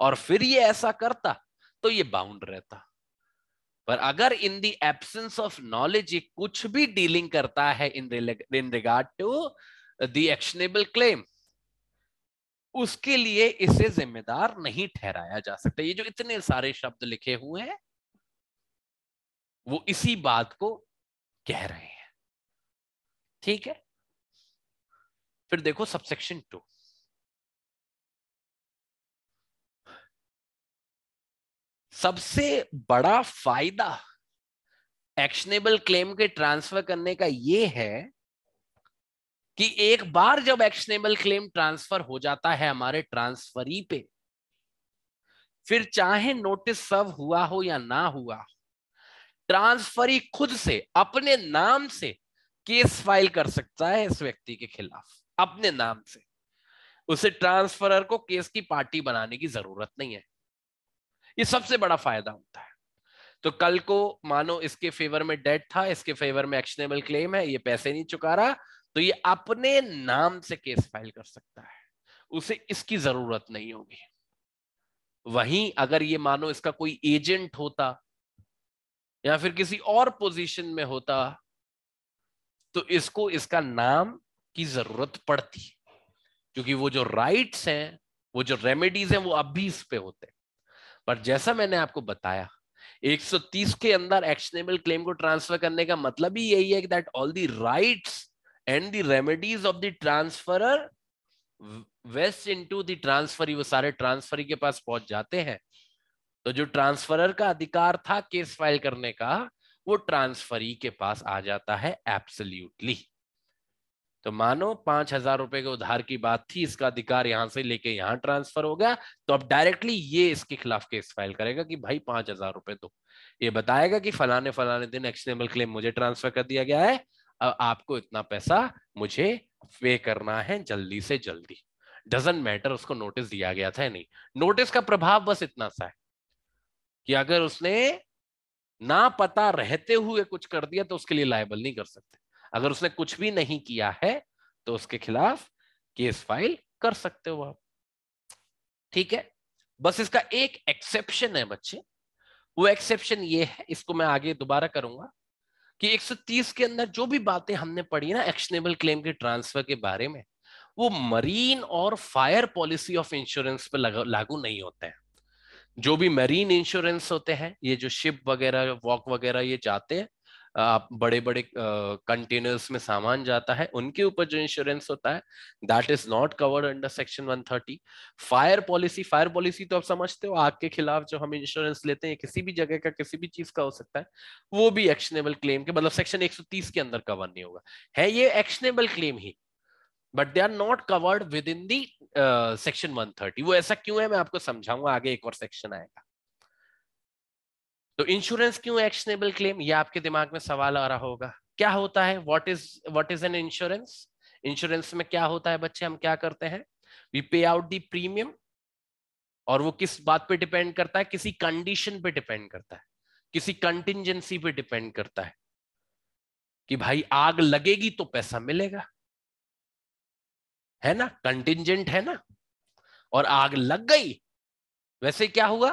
और फिर ये ऐसा करता तो ये बाउंड रहता पर अगर in the absence of knowledge ये कुछ भी डीलिंग करता है in in regard to the actionable claim उसके लिए इसे जिम्मेदार नहीं ठहराया जा सकता ये जो इतने सारे शब्द लिखे हुए हैं वो इसी बात को कह रहे हैं ठीक है फिर देखो सबसेक्शन टू सबसे बड़ा फायदा एक्शनेबल क्लेम के ट्रांसफर करने का यह है कि एक बार जब एक्शनेबल क्लेम ट्रांसफर हो जाता है हमारे ट्रांसफरी पे फिर चाहे नोटिस सर्व हुआ हो या ना हुआ हो ट्रांसफरी खुद से अपने नाम से केस फाइल कर सकता है इस व्यक्ति के खिलाफ अपने नाम से उसे ट्रांसफरर को केस की पार्टी बनाने की जरूरत नहीं है ये सबसे बड़ा फायदा होता है तो कल को मानो इसके फेवर में डेट था इसके फेवर में एक्शनेबल क्लेम है ये पैसे नहीं चुका रहा तो ये अपने नाम से केस फाइल कर सकता है उसे इसकी जरूरत नहीं होगी वहीं अगर ये मानो इसका कोई एजेंट होता या फिर किसी और पोजीशन में होता तो इसको इसका नाम की जरूरत पड़ती क्योंकि वो जो राइट्स हैं वो जो रेमेडीज हैं वो अब भी इस पे होते पर जैसा मैंने आपको बताया 130 के अंदर एक्शनेबल क्लेम को ट्रांसफर करने का मतलब ही यही है that all the rights and the remedies of the transferor vest into the transferee वो सारे ट्रांसफरी के पास पहुंच जाते हैं तो जो ट्रांसफरर का अधिकार था केस फाइल करने का वो ट्रांसफरी के पास आ जाता है एब्सोल्युटली तो मानो पांच हजार रुपए के उधार की बात थी इसका अधिकार यहां से लेके यहां ट्रांसफर हो गया तो अब डायरेक्टली ये इसके खिलाफ केस फाइल करेगा कि भाई पांच हजार रुपए दो ये बताएगा कि फलाने फलाने दिन एक्सटेबल क्लेम मुझे ट्रांसफर कर दिया गया है अब आपको इतना पैसा मुझे पे करना है जल्दी से जल्दी डजेंट मैटर उसको नोटिस दिया गया था नहीं नोटिस का प्रभाव बस इतना सा है कि अगर उसने ना पता रहते हुए कुछ कर दिया तो उसके लिए लाइबल नहीं कर सकते अगर उसने कुछ भी नहीं किया है तो उसके खिलाफ केस फाइल कर सकते हो आप ठीक है बस इसका एक एक्सेप्शन है बच्चे वो एक्सेप्शन ये है इसको मैं आगे दोबारा करूंगा कि 130 के अंदर जो भी बातें हमने पढ़ी ना एक्शनेबल क्लेम के ट्रांसफर के बारे में वो मरीन और फायर पॉलिसी ऑफ इंश्योरेंस पे लागू नहीं होते हैं जो भी मरीन इंश्योरेंस होते हैं ये जो शिप वगैरह वॉक वगैरह ये जाते हैं आप बड़े बड़े कंटेनर्स में सामान जाता है उनके ऊपर जो इंश्योरेंस होता है that is not covered under section 130 fire policy fire policy तो आप समझते हो आग के खिलाफ जो हम इंश्योरेंस लेते हैं किसी भी जगह का किसी भी चीज का हो सकता है वो भी एक्शनेबल क्लेम के मतलब सेक्शन 130 के अंदर कवर नहीं होगा है ये एक्शनेबल क्लेम ही but they are not covered within the section 130 वो ऐसा क्यों है मैं आपको समझाऊंगा आगे एक और सेक्शन आएगा तो इंश्योरेंस क्यों एक्शनेबल क्लेम ये आपके दिमाग में सवाल आ रहा होगा क्या होता है what is what is an insurance insurance में क्या होता है बच्चे हम क्या करते हैं वी पे आउट दी प्रीमियम और वो किस बात पे डिपेंड करता है किसी कंडीशन पे डिपेंड करता है किसी कंटिजेंसी पे डिपेंड करता है कि भाई आग लगेगी तो पैसा मिलेगा है ना कंटिजेंट है ना और आग लग गई वैसे क्या हुआ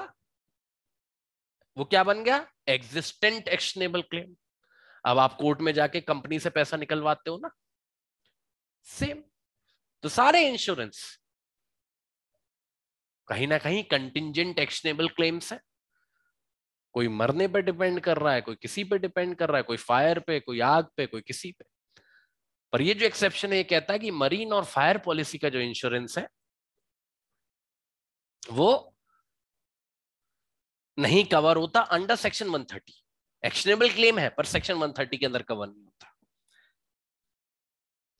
वो क्या बन गया एग्जिस्टेंट एक्शनेबल क्लेम अब आप कोर्ट में जाके कंपनी से पैसा निकलवाते हो ना सेम तो सारे इंश्योरेंस कहीं ना कहीं कंटिजेंट एक्शनेबल क्लेम्स है कोई मरने पे डिपेंड कर रहा है कोई किसी पे डिपेंड कर रहा है कोई फायर पे कोई आग पे कोई किसी पे पर ये जो एक्सेप्शन है ये कहता है कि मरीन और फायर पॉलिसी का जो इंश्योरेंस है वो नहीं कवर होता अंडर सेक्शन 130 एक्शनेबल क्लेम है पर सेक्शन 130 के अंदर कवर नहीं होता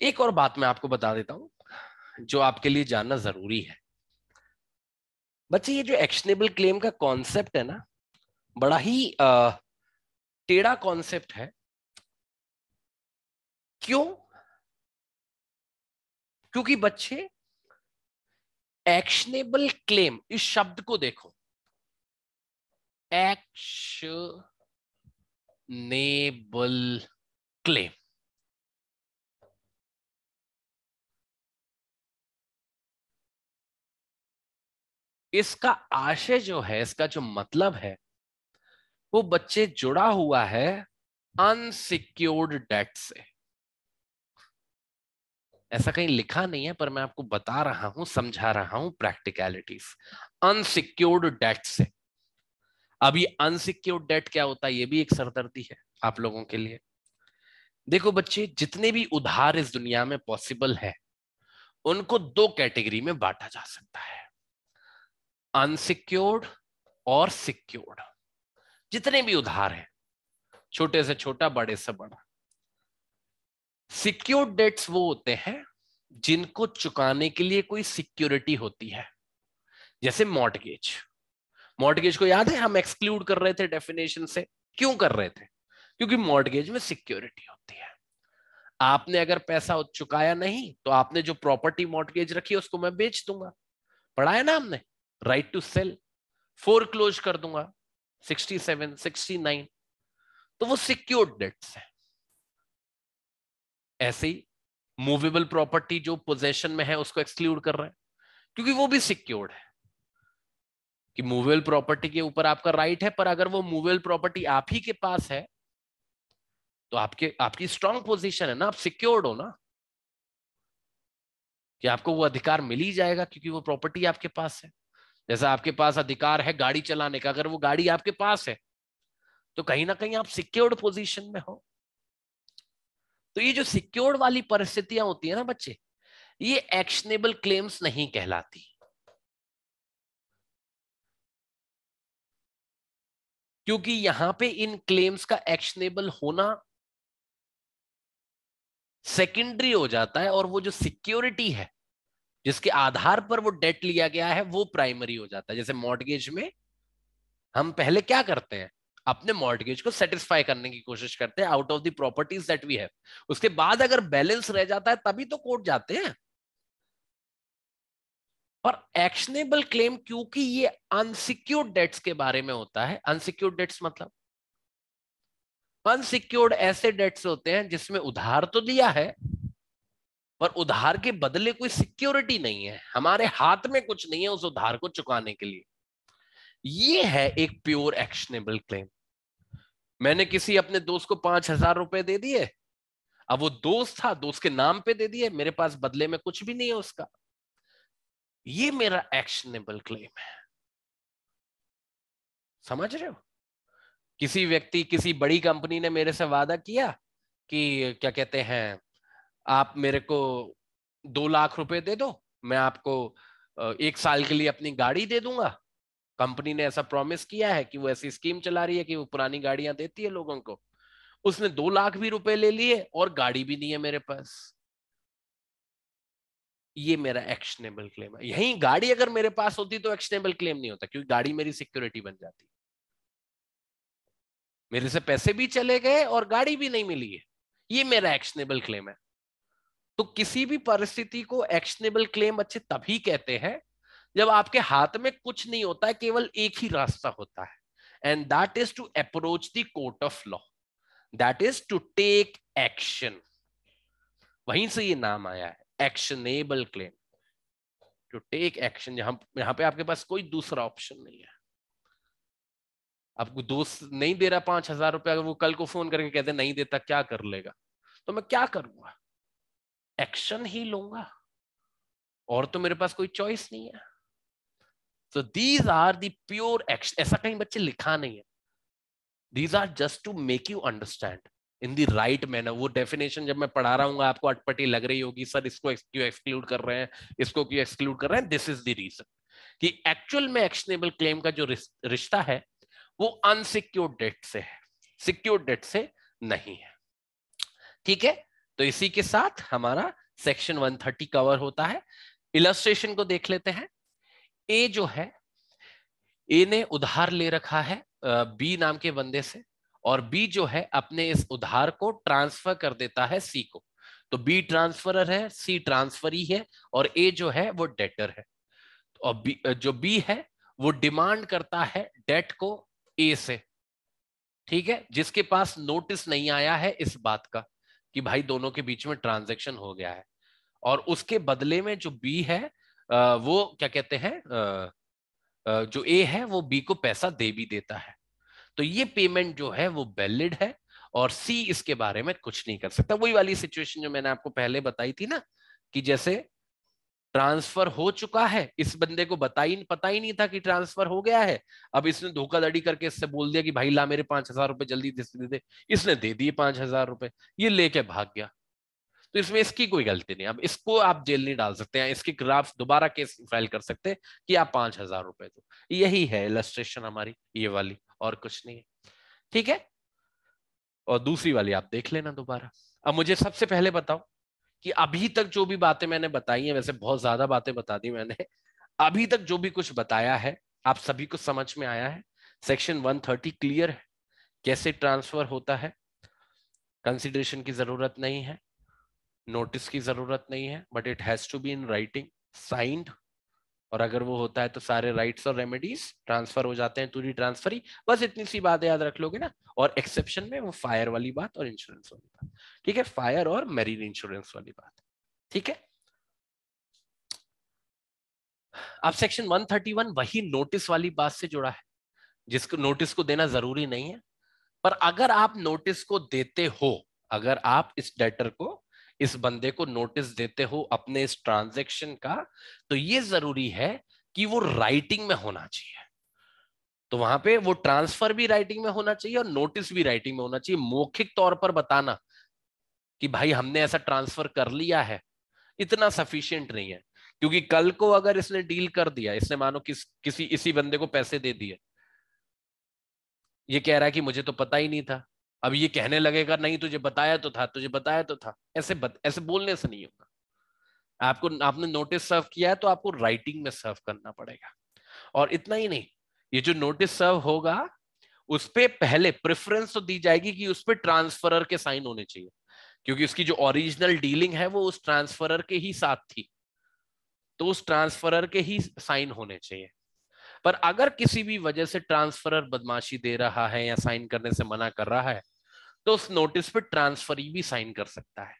एक और बात मैं आपको बता देता हूं जो आपके लिए जानना जरूरी है बच्चे ये जो एक्शनेबल क्लेम का कॉन्सेप्ट है ना बड़ा ही टेढ़ा कॉन्सेप्ट है क्यों क्योंकि बच्चे एक्शनेबल क्लेम इस शब्द को देखो एक्शनेबल क्लेम इसका आशय जो है इसका जो मतलब है वो बच्चे जुड़ा हुआ है अनसिक्योर्ड डेट से ऐसा कहीं लिखा नहीं है पर मैं आपको बता रहा हूं समझा रहा हूं प्रैक्टिकलिटीज अनसिक्योर्ड डेट से अभी अनसिक्योर्ड डेट क्या होता है ये भी एक सरदर्दी है आप लोगों के लिए देखो बच्चे जितने भी उधार इस दुनिया में पॉसिबल है उनको दो कैटेगरी में बांटा जा सकता है अनसिक्योर्ड और सिक्योर्ड जितने भी उधार हैं छोटे से छोटा बड़े से बड़ा सिक्योर डेट्स वो होते हैं जिनको चुकाने के लिए कोई सिक्योरिटी होती है जैसे मॉडगेज मॉडगेज को याद है हम एक्सक्लूड कर रहे थे डेफिनेशन से क्यों कर रहे थे क्योंकि मॉडगेज में सिक्योरिटी होती है आपने अगर पैसा चुकाया नहीं तो आपने जो प्रॉपर्टी मॉडगेज रखी उसको मैं बेच दूंगा पढ़ाया ना हमने right to sell foreclose कर दूंगा सिक्सटी सेवन सिक्सटी नाइन तो वो सिक्योर डेट्स है ऐसे ही मूवेबल प्रॉपर्टी जो पोजेशन में है उसको एक्सक्लूड कर रहा है क्योंकि वो भी सिक्योर्ड है कि मूवेबल प्रॉपर्टी के ऊपर आपका राइट right है पर अगर वो मूवेबल प्रॉपर्टी आप ही के पास है तो आपके आपकी स्ट्रांग पोजिशन है ना आप सिक्योर्ड हो ना कि आपको वो अधिकार मिल ही जाएगा क्योंकि वो प्रॉपर्टी आपके पास है जैसा आपके पास अधिकार है गाड़ी चलाने का अगर वो गाड़ी आपके पास है तो कहीं ना कहीं आप सिक्योर्ड पोजीशन में हो तो ये जो सिक्योर्ड वाली परिस्थितियां होती है ना बच्चे ये एक्शनेबल क्लेम्स नहीं कहलाती क्योंकि यहां पे इन क्लेम्स का एक्शनेबल होना सेकेंडरी हो जाता है और वो जो सिक्योरिटी है जिसके आधार पर वो डेट लिया गया है वो प्राइमरी हो जाता है जैसे मॉडगेज में हम पहले क्या करते हैं अपने मॉर्टगेज को सेटिस्फाई करने की कोशिश करते हैं out of the properties that we have उसके बाद अगर बैलेंस रह जाता है तभी तो कोर्ट जाते हैं और एक्शनेबल क्लेम क्योंकि ये अनसिक्योर्ड डेट्स के बारे में होता है अनसिक्योर्ड डेट्स मतलब अनसिक्योर्ड ऐसे डेट्स होते हैं जिसमें उधार तो दिया है पर उधार के बदले कोई सिक्योरिटी नहीं है हमारे हाथ में कुछ नहीं है उस उधार को चुकाने के लिए ये है एक प्योर एक्शनेबल क्लेम मैंने किसी अपने दोस्त को पांच हजार रुपए दे दिए अब वो दोस्त था दोस्त के नाम पे दे दिए मेरे पास बदले में कुछ भी नहीं है उसका ये मेरा एक्शनेबल क्लेम है समझ रहे हो किसी व्यक्ति किसी बड़ी कंपनी ने मेरे से वादा किया कि क्या कहते हैं आप मेरे को दो लाख रुपए दे दो मैं आपको एक साल के लिए अपनी गाड़ी दे दूंगा कंपनी ने ऐसा प्रॉमिस किया है कि वो ऐसी स्कीम चला रही है कि वो पुरानी गाड़ियां देती है लोगों को उसने दो लाख भी रुपए ले लिए और गाड़ी भी नहीं है मेरे पास ये मेरा एक्शनेबल क्लेम है यही गाड़ी अगर मेरे पास होती तो एक्शनेबल क्लेम नहीं होता क्योंकि गाड़ी मेरी सिक्योरिटी बन जाती मेरे से पैसे भी चले गए और गाड़ी भी नहीं मिली है ये मेरा एक्शनेबल क्लेम है तो किसी भी परिस्थिति को एक्शनेबल क्लेम अच्छे तभी कहते हैं जब आपके हाथ में कुछ नहीं होता है केवल एक ही रास्ता होता है and that is to approach the court of law that is to take action वहीं से ये नाम आया है actionable claim to take action यहां पे आपके पास कोई दूसरा ऑप्शन नहीं है आपको दोस्त नहीं दे रहा पांच हजार रुपया वो कल को फोन करके कहते नहीं देता क्या कर लेगा तो मैं क्या करूंगा एक्शन ही लूंगा और तो मेरे पास कोई चॉइस नहीं है so these are the pure action ऐसा कहीं बच्चे लिखा नहीं है these are just to make you understand in the right manner वो डेफिनेशन जब मैं पढ़ा रहा हूँ आपको अटपटी लग रही होगी सर इसको क्यों एक्सक्लूड कर रहे हैं इसको क्यों एक्सक्लूड कर रहे हैं दिस इज द रीजन कि एक्चुअल में एक्शनेबल क्लेम का जो रिश्ता है वो अनसिक्योर्ड डेट से है सिक्योर्ड डेट से नहीं है ठीक है तो इसी के साथ हमारा सेक्शन 130 कवर होता है इलस्ट्रेशन को देख लेते हैं ए जो है ए ने उधार ले रखा है बी नाम के बंदे से और बी जो है अपने इस उधार को ट्रांसफर कर देता है सी को तो बी ट्रांसफरर है सी ट्रांसफर है और ए जो है वो डेटर है और बी जो बी है वो डिमांड करता है डेट को ए से ठीक है जिसके पास नोटिस नहीं आया है इस बात का कि भाई दोनों के बीच में ट्रांजेक्शन हो गया है और उसके बदले में जो बी है वो क्या कहते हैं जो ए है वो बी को पैसा दे भी देता है तो ये पेमेंट जो है वो वैलिड है और सी इसके बारे में कुछ नहीं कर सकता वही वाली सिचुएशन जो मैंने आपको पहले बताई थी ना कि जैसे ट्रांसफर हो चुका है इस बंदे को बता ही पता ही नहीं था कि ट्रांसफर हो गया है अब इसने धोखाधड़ी करके इससे बोल दिया कि भाई ला मेरे पांच हजार रुपए जल्दी दे दे इसने दे दिए पांच हजार रुपए ये लेके भाग गया तो इसमें इसकी कोई गलती नहीं अब इसको आप जेल नहीं डाल सकते हैं इसके खिलाफ दोबारा केस फाइल कर सकते हैं कि आप पांच हजार रुपए दो यही है इलस्ट्रेशन हमारी ये वाली और कुछ नहीं है ठीक है और दूसरी वाली आप देख लेना दोबारा अब मुझे सबसे पहले बताओ कि अभी तक जो भी बातें मैंने बताई हैं वैसे बहुत ज्यादा बातें बता दी मैंने अभी तक जो भी कुछ बताया है आप सभी को समझ में आया है सेक्शन 130 क्लियर है कैसे ट्रांसफर होता है कंसिडरेशन की जरूरत नहीं है नोटिस की जरूरत नहीं है but it has to be in writing signed और अगर वो होता है तो सारे राइट्स और रेमेडीज ट्रांसफर हो जाते हैं टू दी ट्रांसफर ही बस इतनी सी बात याद रख लोगे ना और एक्सेप्शन में वो फायर वाली बात और इंश्योरेंस वाली बात ठीक है फायर और मेरीन इंश्योरेंस वाली बात ठीक है अब सेक्शन 131 वही नोटिस वाली बात से जुड़ा है जिसको नोटिस को देना जरूरी नहीं है पर अगर आप नोटिस को देते हो अगर आप इस डेटर को इस बंदे को नोटिस देते हो अपने इस ट्रांजेक्शन का तो ये जरूरी है कि वो राइटिंग में होना चाहिए तो वहां पे वो ट्रांसफर भी राइटिंग में होना चाहिए और नोटिस भी राइटिंग में होना चाहिए मौखिक तौर पर बताना कि भाई हमने ऐसा ट्रांसफर कर लिया है इतना सफिशियंट नहीं है क्योंकि कल को अगर इसने डील कर दिया इसने मानो किस किसी इसी बंदे को पैसे दे दिए ये कह रहा है कि मुझे तो पता ही नहीं था अब ये कहने लगेगा नहीं तुझे बताया तो था तुझे बताया तो था ऐसे बत, ऐसे बोलने से नहीं होगा आपको आपने नोटिस सर्व किया है तो आपको राइटिंग में सर्व करना पड़ेगा और इतना ही नहीं ये जो नोटिस सर्व होगा उस पर पहले प्रेफरेंस तो दी जाएगी कि उस पर ट्रांसफरर के साइन होने चाहिए क्योंकि उसकी जो ओरिजिनल डीलिंग है वो उस ट्रांसफरर के ही साथ थी तो उस ट्रांसफरर के ही साइन होने चाहिए पर अगर किसी भी वजह से ट्रांसफरर बदमाशी दे रहा है या साइन करने से मना कर रहा है तो उस नोटिस पे ट्रांसफरी भी साइन कर सकता है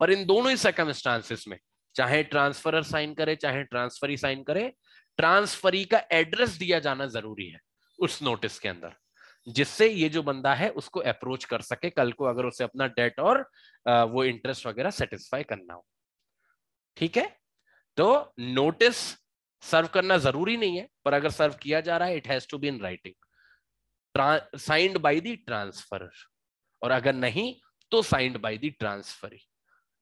पर इन दोनों ही सर्कमस्टांसिस में चाहे ट्रांसफर साइन करे चाहे ट्रांसफरी साइन करे ट्रांसफरी का एड्रेस दिया जाना जरूरी है उस नोटिस के अंदर जिससे ये जो बंदा है उसको अप्रोच कर सके कल को अगर उसे अपना डेट और वो इंटरेस्ट वगैरह सेटिस्फाई करना हो ठीक है तो नोटिस सर्व करना जरूरी नहीं है पर अगर सर्व किया जा रहा है it has to be in writing signed by the transfer और अगर नहीं तो signed by the transferee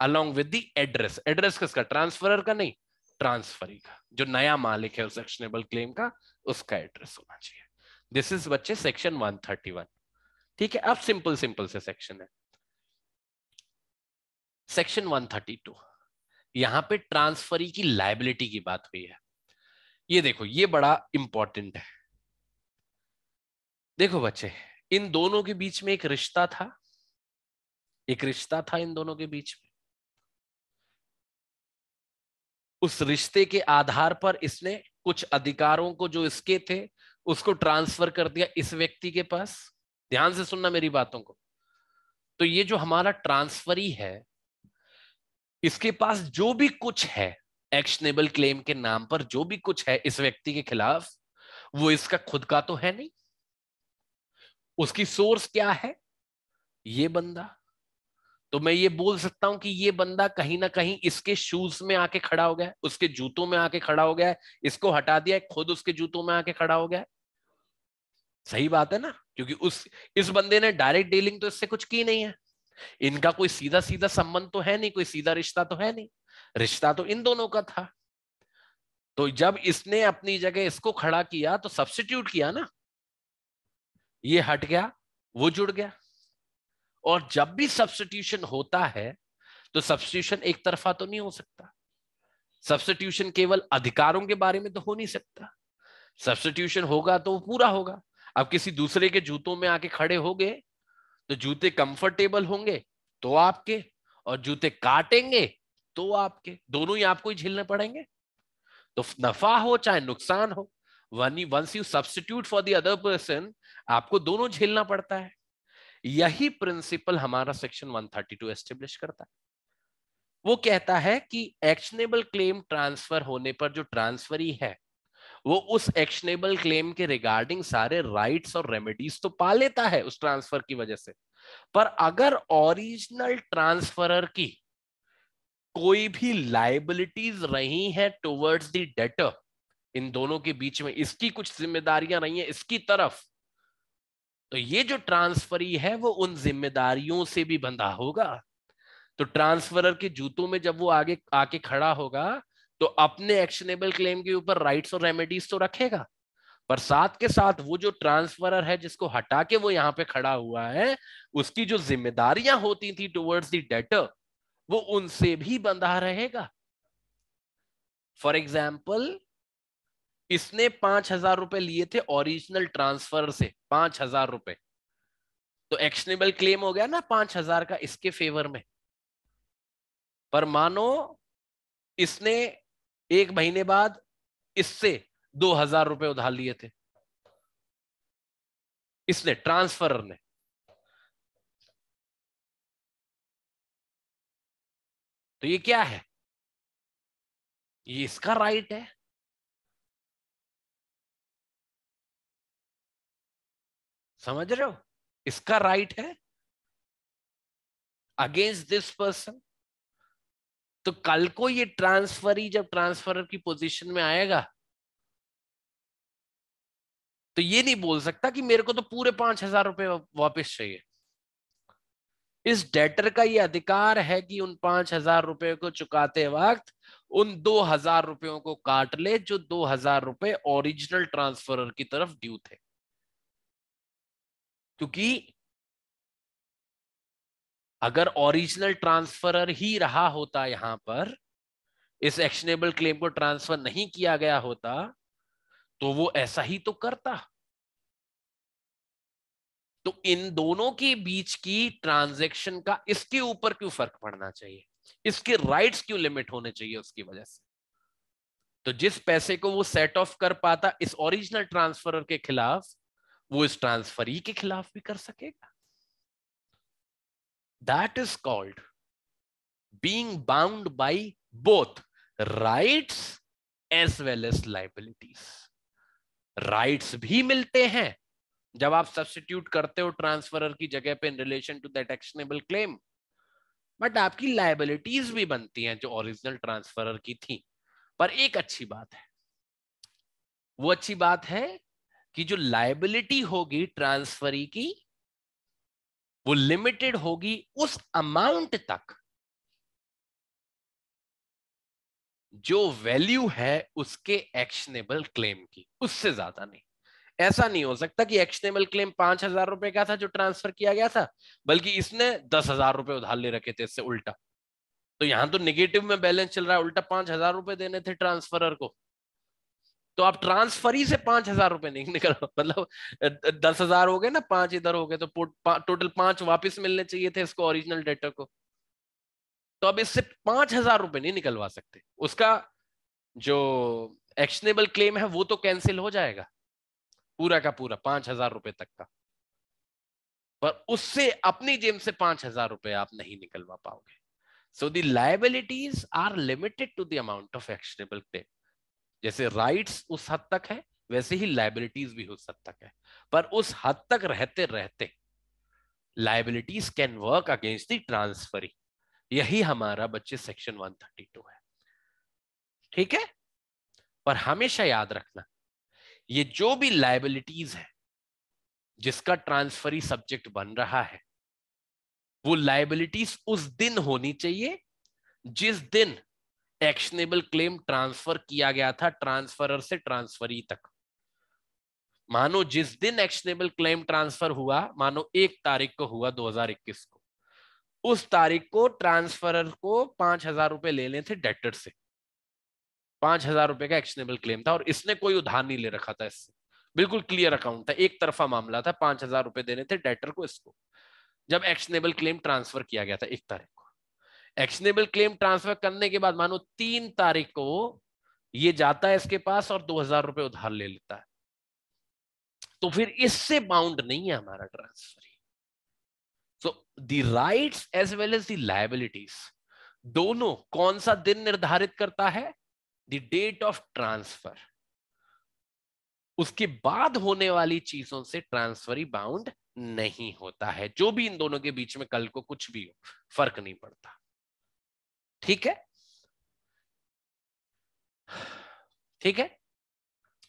along with the address address किसका ट्रांसफरर का नहीं ट्रांसफरी का जो नया मालिक है उस एक्शनेबल क्लेम का उसका एड्रेस होना चाहिए दिस इज बच्चे सेक्शन 131 ठीक है अब सिंपल सिंपल से सेक्शन है सेक्शन 132 यहां पर ट्रांसफरी की लाइबिलिटी की बात हुई है ये देखो ये बड़ा इंपॉर्टेंट है देखो बच्चे इन दोनों के बीच में एक रिश्ता था एक रिश्ता था इन दोनों के बीच में उस रिश्ते के आधार पर इसने कुछ अधिकारों को जो इसके थे उसको ट्रांसफर कर दिया इस व्यक्ति के पास ध्यान से सुनना मेरी बातों को तो ये जो हमारा ट्रांसफरी है इसके पास जो भी कुछ है एक्शनेबल क्लेम के नाम पर जो भी कुछ है इस व्यक्ति के खिलाफ वो इसका खुद का तो है नहीं उसकी सोर्स क्या है ये बंदा तो मैं ये बोल सकता हूं कि ये बंदा कहीं ना कहीं इसके शूज में आके खड़ा हो गया उसके जूतों में आके खड़ा हो गया इसको हटा दिया खुद उसके जूतों में आके खड़ा हो गया सही बात है ना क्योंकि उस इस बंदे ने डायरेक्ट डीलिंग तो इससे कुछ की नहीं है इनका कोई सीधा सीधा संबंध तो है नहीं कोई सीधा रिश्ता तो है नहीं रिश्ता तो इन दोनों का था तो जब इसने अपनी जगह इसको खड़ा किया तो सब्सटीट्यूट किया ना ये हट गया वो जुड़ गया और जब भी सब्सटीट्यूशन होता है तो सब्सटीट्यूशन एक तरफा तो नहीं हो सकता सब्सटीट्यूशन केवल अधिकारों के बारे में तो हो नहीं सकता सब्सटीट्यूशन होगा तो वो पूरा होगा अब किसी दूसरे के जूतों में आके खड़े हो गए तो जूते कंफर्टेबल होंगे तो आपके और जूते काटेंगे तो आपके दोनों ही आपको ही झेलने पड़ेंगे तो नफा हो चाहे नुकसान हो one once you substitute for the other person आपको दोनों झेलना पड़ता है यही प्रिंसिपल हमारा सेक्शन 132 थर्टी टू एस्टेब्लिश करता है वो कहता है कि एक्शनेबल क्लेम ट्रांसफर होने पर जो ट्रांसफरी है वो उस एक्शनेबल क्लेम के रिगार्डिंग सारे राइट्स और रेमेडीज तो पा लेता है उस ट्रांसफर की वजह से पर अगर ओरिजिनल ट्रांसफरर की कोई भी लाइबिलिटीज रही है टुवर्ड्स दी डेटर इन दोनों के बीच में इसकी कुछ जिम्मेदारियां नहीं है इसकी तरफ तो ये जो ट्रांसफरी है वो उन जिम्मेदारियों से भी बंधा होगा तो ट्रांसफरर के जूतों में जब वो आगे आके खड़ा होगा तो अपने एक्शनेबल क्लेम के ऊपर राइट्स और रेमेडीज तो रखेगा पर साथ के साथ वो जो ट्रांसफरर है जिसको हटा के वो यहां पे खड़ा हुआ है उसकी जो जिम्मेदारियां होती थी टुवर्ड्स दी डेटर वो उनसे भी बंधा रहेगा फॉर एग्जाम्पल इसने पांच हजार रुपए लिए थे ओरिजिनल ट्रांसफर से पांच हजार रुपए तो एक्शनेबल क्लेम हो गया ना पांच हजार का इसके फेवर में पर मानो इसने एक महीने बाद इससे दो हजार रुपए उधार लिए थे इसने ट्रांसफर ने तो ये क्या है ये इसका राइट है समझ रहे हो इसका राइट है अगेंस्ट दिस पर्सन तो कल को ये ट्रांसफर ही जब ट्रांसफर की पोजीशन में आएगा तो ये नहीं बोल सकता कि मेरे को तो पूरे पांच हजार रुपए वापिस चाहिए इस डेटर का ये अधिकार है कि उन पांच हजार रुपए को चुकाते वक्त उन दो हजार रुपयों को काट ले जो दो हजार रुपए ओरिजिनल ट्रांसफरर की तरफ ड्यू थे क्योंकि अगर ओरिजिनल ट्रांसफरर ही रहा होता यहां पर इस एक्शनेबल क्लेम को ट्रांसफर नहीं किया गया होता तो वो ऐसा ही तो करता तो इन दोनों के बीच की ट्रांजैक्शन का इसके ऊपर क्यों फर्क पड़ना चाहिए इसके राइट्स क्यों लिमिट होने चाहिए उसकी वजह से तो जिस पैसे को वो सेट ऑफ कर पाता इस ओरिजिनल ट्रांसफरर के खिलाफ वो इस ट्रांसफरी के खिलाफ भी कर सकेगा that is called being bound by both right as well as liabilities rights भी मिलते हैं जब आप सब्सटीट्यूट करते हो ट्रांसफरर की जगह पे in relation to that actionable claim but आपकी लाइबिलिटीज भी बनती हैं जो ओरिजिनल ट्रांसफरर की थी पर एक अच्छी बात है वो अच्छी बात है कि जो लाइबिलिटी होगी ट्रांसफरी की वो लिमिटेड होगी उस अमाउंट तक जो वैल्यू है उसके एक्शनेबल क्लेम की उससे ज्यादा नहीं ऐसा नहीं हो सकता कि एक्शनेबल क्लेम पांच हजार रुपए का था जो ट्रांसफर किया गया था बल्कि इसने दस हजार रुपए उधार ले रखे थे इससे उल्टा तो यहां तो निगेटिव में बैलेंस चल रहा है उल्टा पांच हजार रुपए देने थे ट्रांसफरर को तो आप ट्रांसफर ही से पांच हजार रुपए नहीं निकलो मतलब दस हजार हो गए ना पांच इधर हो गए तो टोटल पांच वापस मिलने चाहिए थे इसको ओरिजिनल डेटर को तो अब इससे पांच हजार रुपए नहीं निकलवा सकते उसका जो एक्शनेबल क्लेम है वो तो कैंसिल हो जाएगा पूरा का पूरा पांच हजार रुपए तक का पर उससे अपनी जेब से पांच हजार रुपए आप नहीं निकलवा पाओगे so the liabilities are limited to the amount of actionable claim जैसे राइट्स उस हद तक है वैसे ही लाइबिलिटीज भी उस हद तक है पर उस हद तक रहते रहते liabilities can work against the transferee यही हमारा बच्चे सेक्शन 132 है ठीक है पर हमेशा याद रखना ये जो भी लाइबिलिटीज है जिसका ट्रांसफरी सब्जेक्ट बन रहा है वो लाइबिलिटीज उस दिन होनी चाहिए जिस दिन एक्शनेबल क्लेम ट्रांसफर किया गया था ट्रांसफरर से ट्रांसफरी तक मानो जिस दिन एक्शनेबल क्लेम ट्रांसफर हुआ मानो एक तारीख को हुआ 2021 को उस तारीख को ट्रांसफरर को पांच हजार रुपए ले लेने थे डेटर से पांच हजार रुपए का एक्शनेबल क्लेम था और इसने कोई उधार नहीं ले रखा था इससे बिल्कुल क्लियर अकाउंट था एक तरफा मामला था पांच हजार रुपए देने थे डेटर को इसको जब एक्शनेबल क्लेम ट्रांसफर किया गया था एक तारीख एक्शनेबल क्लेम ट्रांसफर करने के बाद मानो तीन तारीख को ये जाता है इसके पास और दो हजार रुपये उधार ले लेता है तो फिर इससे बाउंड नहीं है हमारा transfer so the rights as well as the liabilities दोनों कौन सा दिन निर्धारित करता है द डेट ऑफ ट्रांसफर उसके बाद होने वाली चीजों से ट्रांसफरी बाउंड नहीं होता है जो भी इन दोनों के बीच में कल को कुछ भी हो फर्क नहीं पड़ता ठीक है ठीक है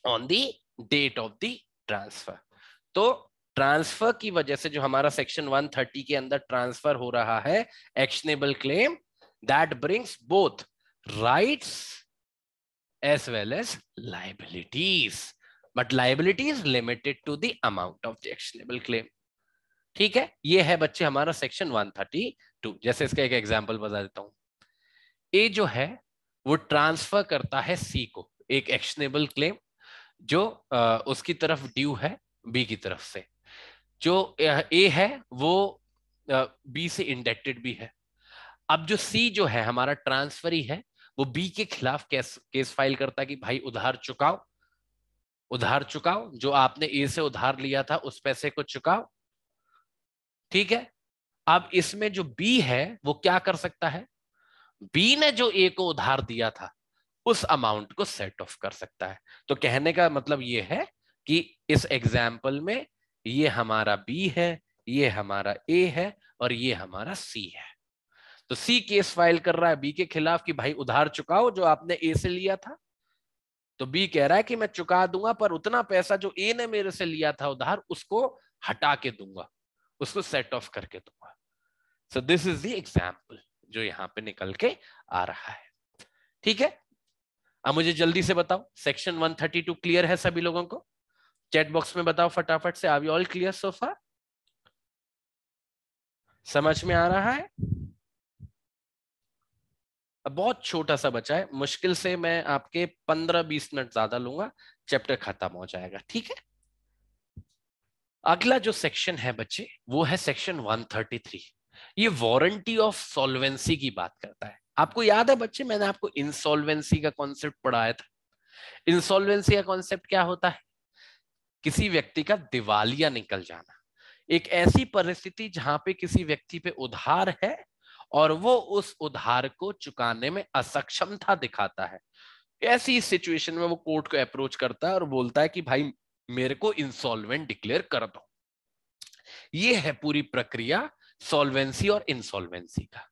on the date of the transfer तो ट्रांसफर की वजह से जो हमारा सेक्शन 130 के अंदर ट्रांसफर हो रहा है actionable claim that brings both rights as well as liabilities but liability is limited to the amount of the actionable claim ठीक है ये है बच्चे हमारा सेक्शन 132 जैसे इसका एक एग्जांपल बता देता हूं ए जो है वो ट्रांसफर करता है सी को एक एक्शनेबल क्लेम जो आ, उसकी तरफ ड्यू है बी की तरफ से जो ए है वो बी से इंडेक्टेड भी है अब जो सी जो है हमारा ट्रांसफर ही है वो बी के खिलाफ केस केस फाइल करता कि भाई उधार चुकाओ उधार चुकाओ जो आपने ए से उधार लिया था उस पैसे को चुकाओ ठीक है अब इसमें जो बी है वो क्या कर सकता है बी ने जो ए को उधार दिया था उस अमाउंट को सेट ऑफ कर सकता है तो कहने का मतलब ये है कि इस एग्जाम्पल में ये हमारा बी है ये हमारा ए है और ये हमारा सी है तो सी केस फाइल कर रहा है बी के खिलाफ कि भाई उधार चुकाओ जो आपने ए से लिया था तो बी कह रहा है कि मैं चुका दूंगा पर उतना पैसा जो ए ने मेरे से लिया था उधार उसको हटा के दूंगा उसको सेट ऑफ करके दूंगा so this is the example जो यहाँ पे निकल के आ रहा है ठीक है अब मुझे जल्दी से बताओ सेक्शन 132 क्लियर है सभी लोगों को चैट बॉक्स में बताओ फटाफट से are you all clear so far समझ में आ रहा है बहुत छोटा सा बचा है मुश्किल से मैं आपके पंद्रह बीस मिनट ज्यादा लूंगा चैप्टर खत्म हो जाएगा ठीक है अगला जो सेक्शन है बच्चे वो है सेक्शन 133 ये वारंटी ऑफ सॉल्वेंसी की बात करता है आपको याद है बच्चे मैंने आपको इंसॉल्वेंसी का कॉन्सेप्ट पढ़ाया था इंसॉल्वेंसी का कॉन्सेप्ट क्या होता है किसी व्यक्ति का दिवालिया निकल जाना एक ऐसी परिस्थिति जहां पे किसी व्यक्ति पे उधार है और वो उस उधार को चुकाने में असक्षमता दिखाता है ऐसी सिचुएशन में वो कोर्ट को अप्रोच करता है और बोलता है कि भाई मेरे को इंसॉल्वेंट डिक्लेयर कर दो ये है पूरी प्रक्रिया सॉल्वेंसी और इंसॉल्वेंसी का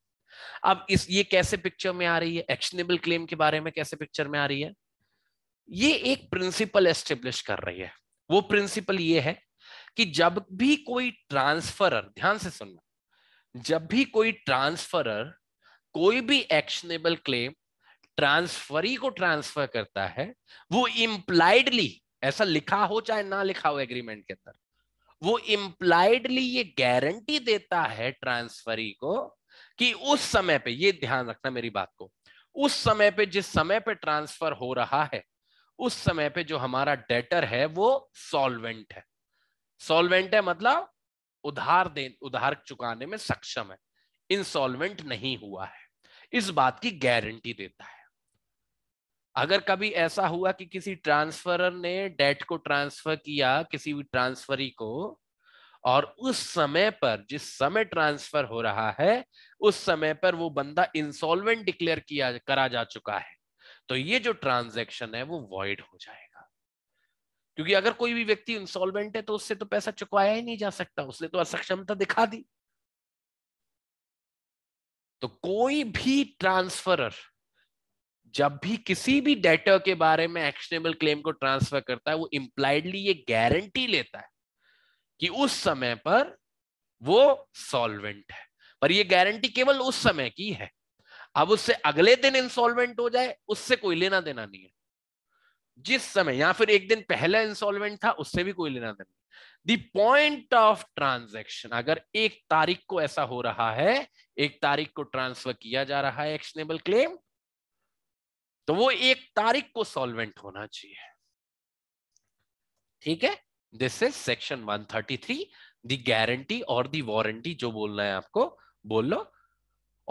अब इस ये कैसे पिक्चर में आ रही है एक्शनेबल क्लेम के बारे में कैसे पिक्चर में आ रही है ये एक प्रिंसिपल एस्टेब्लिश कर रही है वो प्रिंसिपल ये है कि जब भी कोई ट्रांसफरर ध्यान से सुनना जब भी कोई ट्रांसफरर कोई भी एक्शनेबल क्लेम ट्रांसफरी को ट्रांसफर करता है वो इंप्लाइडली ऐसा लिखा हो चाहे ना लिखा हो एग्रीमेंट के अंदर वो इम्प्लाइडली ये गारंटी देता है ट्रांसफरी को कि उस समय पे ये ध्यान रखना मेरी बात को उस समय पे जिस समय पे ट्रांसफर हो रहा है उस समय पे जो हमारा डेटर है वो सॉल्वेंट है सॉल्वेंट है मतलब उधार दे उधार चुकाने में सक्षम है इंसॉल्वेंट नहीं हुआ है इस बात की गारंटी देता है अगर कभी ऐसा हुआ कि किसी ट्रांसफरर ने डेट को ट्रांसफर किया किसी भी ट्रांसफरी को और उस समय पर जिस समय ट्रांसफर हो रहा है उस समय पर वो बंदा इंसॉल्वेंट डिक्लेयर किया करा जा चुका है तो ये जो ट्रांजैक्शन है वो वॉइड हो जाएगा क्योंकि अगर कोई भी व्यक्ति इंसॉल्वेंट है तो उससे तो पैसा चुकवाया ही नहीं जा सकता उसने तो असक्षमता दिखा दी तो कोई भी ट्रांसफरर जब भी किसी भी डेटर के बारे में एक्शनेबल क्लेम को ट्रांसफर करता है वो इम्प्लाइडली ये गारंटी लेता है कि उस समय पर वो सॉल्वेंट है पर ये गारंटी केवल उस समय की है अब उससे अगले दिन इंसॉल्वेंट हो जाए उससे कोई लेना देना नहीं है जिस समय या फिर एक दिन पहले इंसॉल्वेंट था उससे भी कोई लेना देना दी पॉइंट ऑफ ट्रांजेक्शन अगर एक तारीख को ऐसा हो रहा है एक तारीख को ट्रांसफर किया जा रहा है एक्शनेबल क्लेम तो वो एक तारीख को सॉल्वेंट होना चाहिए ठीक है this is section 133 the guarantee और दी वारंटी जो बोलना है आपको बोल लो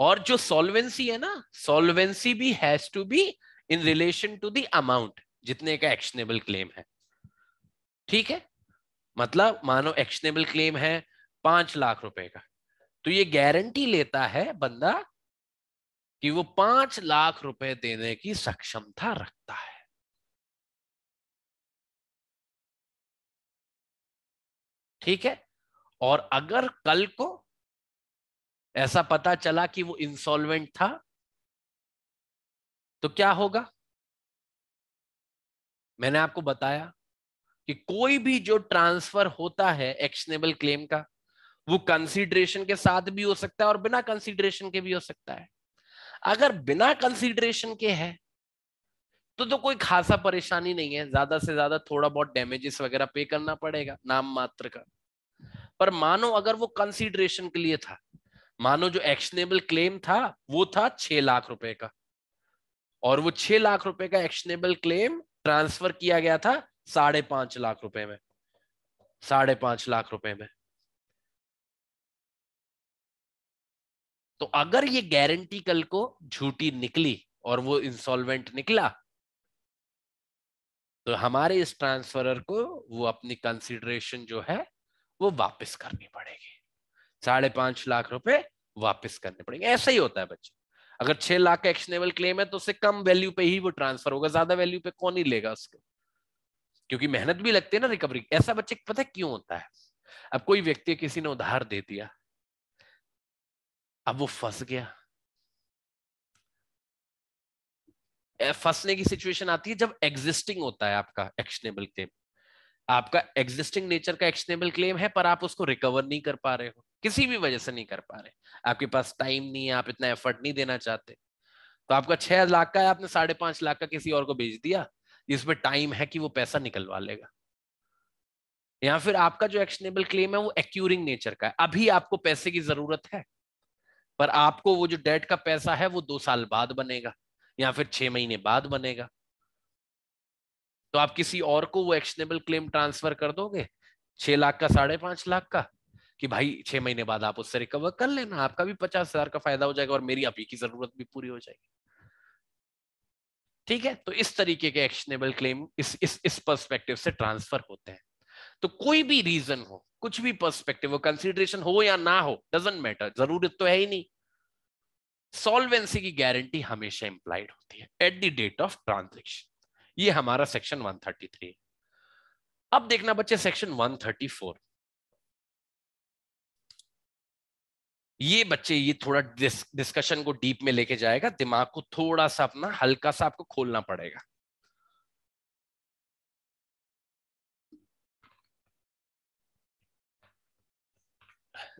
और जो सॉल्वेंसी है ना सॉल्वेंसी भी has to be in relation to the amount जितने का एक्शनेबल क्लेम है ठीक है मतलब मानो एक्शनेबल क्लेम है पांच लाख रुपए का तो ये गारंटी लेता है बंदा कि वो पांच लाख रुपए देने की सक्षमता रखता है ठीक है और अगर कल को ऐसा पता चला कि वो इंसॉल्वेंट था तो क्या होगा मैंने आपको बताया कि कोई भी जो ट्रांसफर होता है एक्शनेबल क्लेम का वो कंसीडरेशन के साथ भी हो सकता है और बिना कंसीडरेशन के भी हो सकता है अगर बिना कंसीडरेशन के है तो तो कोई खासा परेशानी नहीं है ज्यादा से ज्यादा थोड़ा बहुत डैमेजेस वगैरह पे करना पड़ेगा नाम मात्र का पर मानो अगर वो कंसीडरेशन के लिए था मानो जो एक्शनेबल क्लेम था वो था छह लाख रुपए का और वो छह लाख रुपए का एक्शनेबल क्लेम ट्रांसफर किया गया था साढ़े पांच लाख रुपए में साढ़े पांच लाख रुपए में तो अगर ये गारंटी कल को झूठी निकली और वो इंसॉल्वेंट निकला तो हमारे इस ट्रांसफरर को वो अपनी कंसिडरेशन जो है वो वापस करनी पड़ेगी साढ़े पांच लाख रुपए वापस करने पड़ेंगे ऐसा ही होता है बच्चे अगर छह लाख का एक्शनेबल क्लेम है तो उससे कम वैल्यू पे ही वो ट्रांसफर होगा ज्यादा वैल्यू पे कौन ही लेगा उसको क्योंकि मेहनत भी लगती है ना रिकवरी ऐसा बच्चे पता क्यों होता है अब कोई व्यक्ति किसी ने उधार दे दिया अब वो फंस गया फंसने की सिचुएशन आती है जब एग्जिस्टिंग होता है आपका एक्शनेबल क्लेम आपका एग्जिस्टिंग नेचर का एक्शनेबल क्लेम है पर आप उसको रिकवर नहीं कर पा रहे हो किसी भी वजह से नहीं कर पा रहे आपके पास टाइम नहीं है आप इतना एफर्ट नहीं देना चाहते तो आपका छह लाख का है आपने साढ़े पांच लाख का किसी और को भेज दिया जिसमें टाइम है कि वो पैसा निकलवा लेगा या फिर आपका जो एक्शनेबल क्लेम है वो एक्यूरिंग नेचर का है अभी आपको पैसे की जरूरत है पर आपको वो जो डेट का पैसा है वो दो साल बाद बनेगा या फिर छह महीने बाद बनेगा तो आप किसी और को वो एक्शनेबल क्लेम ट्रांसफर कर दोगे छह लाख का साढ़े पांच लाख का कि भाई छह महीने बाद आप उससे रिकवर कर लेना आपका भी पचास हजार का फायदा हो जाएगा और मेरी अभी की जरूरत भी पूरी हो जाएगी ठीक है तो इस तरीके के एक्शनेबल क्लेम इस इस इस पर्सपेक्टिव से ट्रांसफर होते हैं तो कोई भी रीजन हो कुछ भी पर्सपेक्टिव हो कंसिडरेशन हो या ना हो डजेंट मैटर जरूरत तो है ही नहीं सॉल्वेंसी की गारंटी हमेशा इंप्लाइड होती है at the date of transaction ये हमारा सेक्शन 133 है अब देखना बच्चे सेक्शन 134 ये बच्चे ये थोड़ा डिस्कशन को डीप में लेके जाएगा दिमाग को थोड़ा सा अपना हल्का सा आपको खोलना पड़ेगा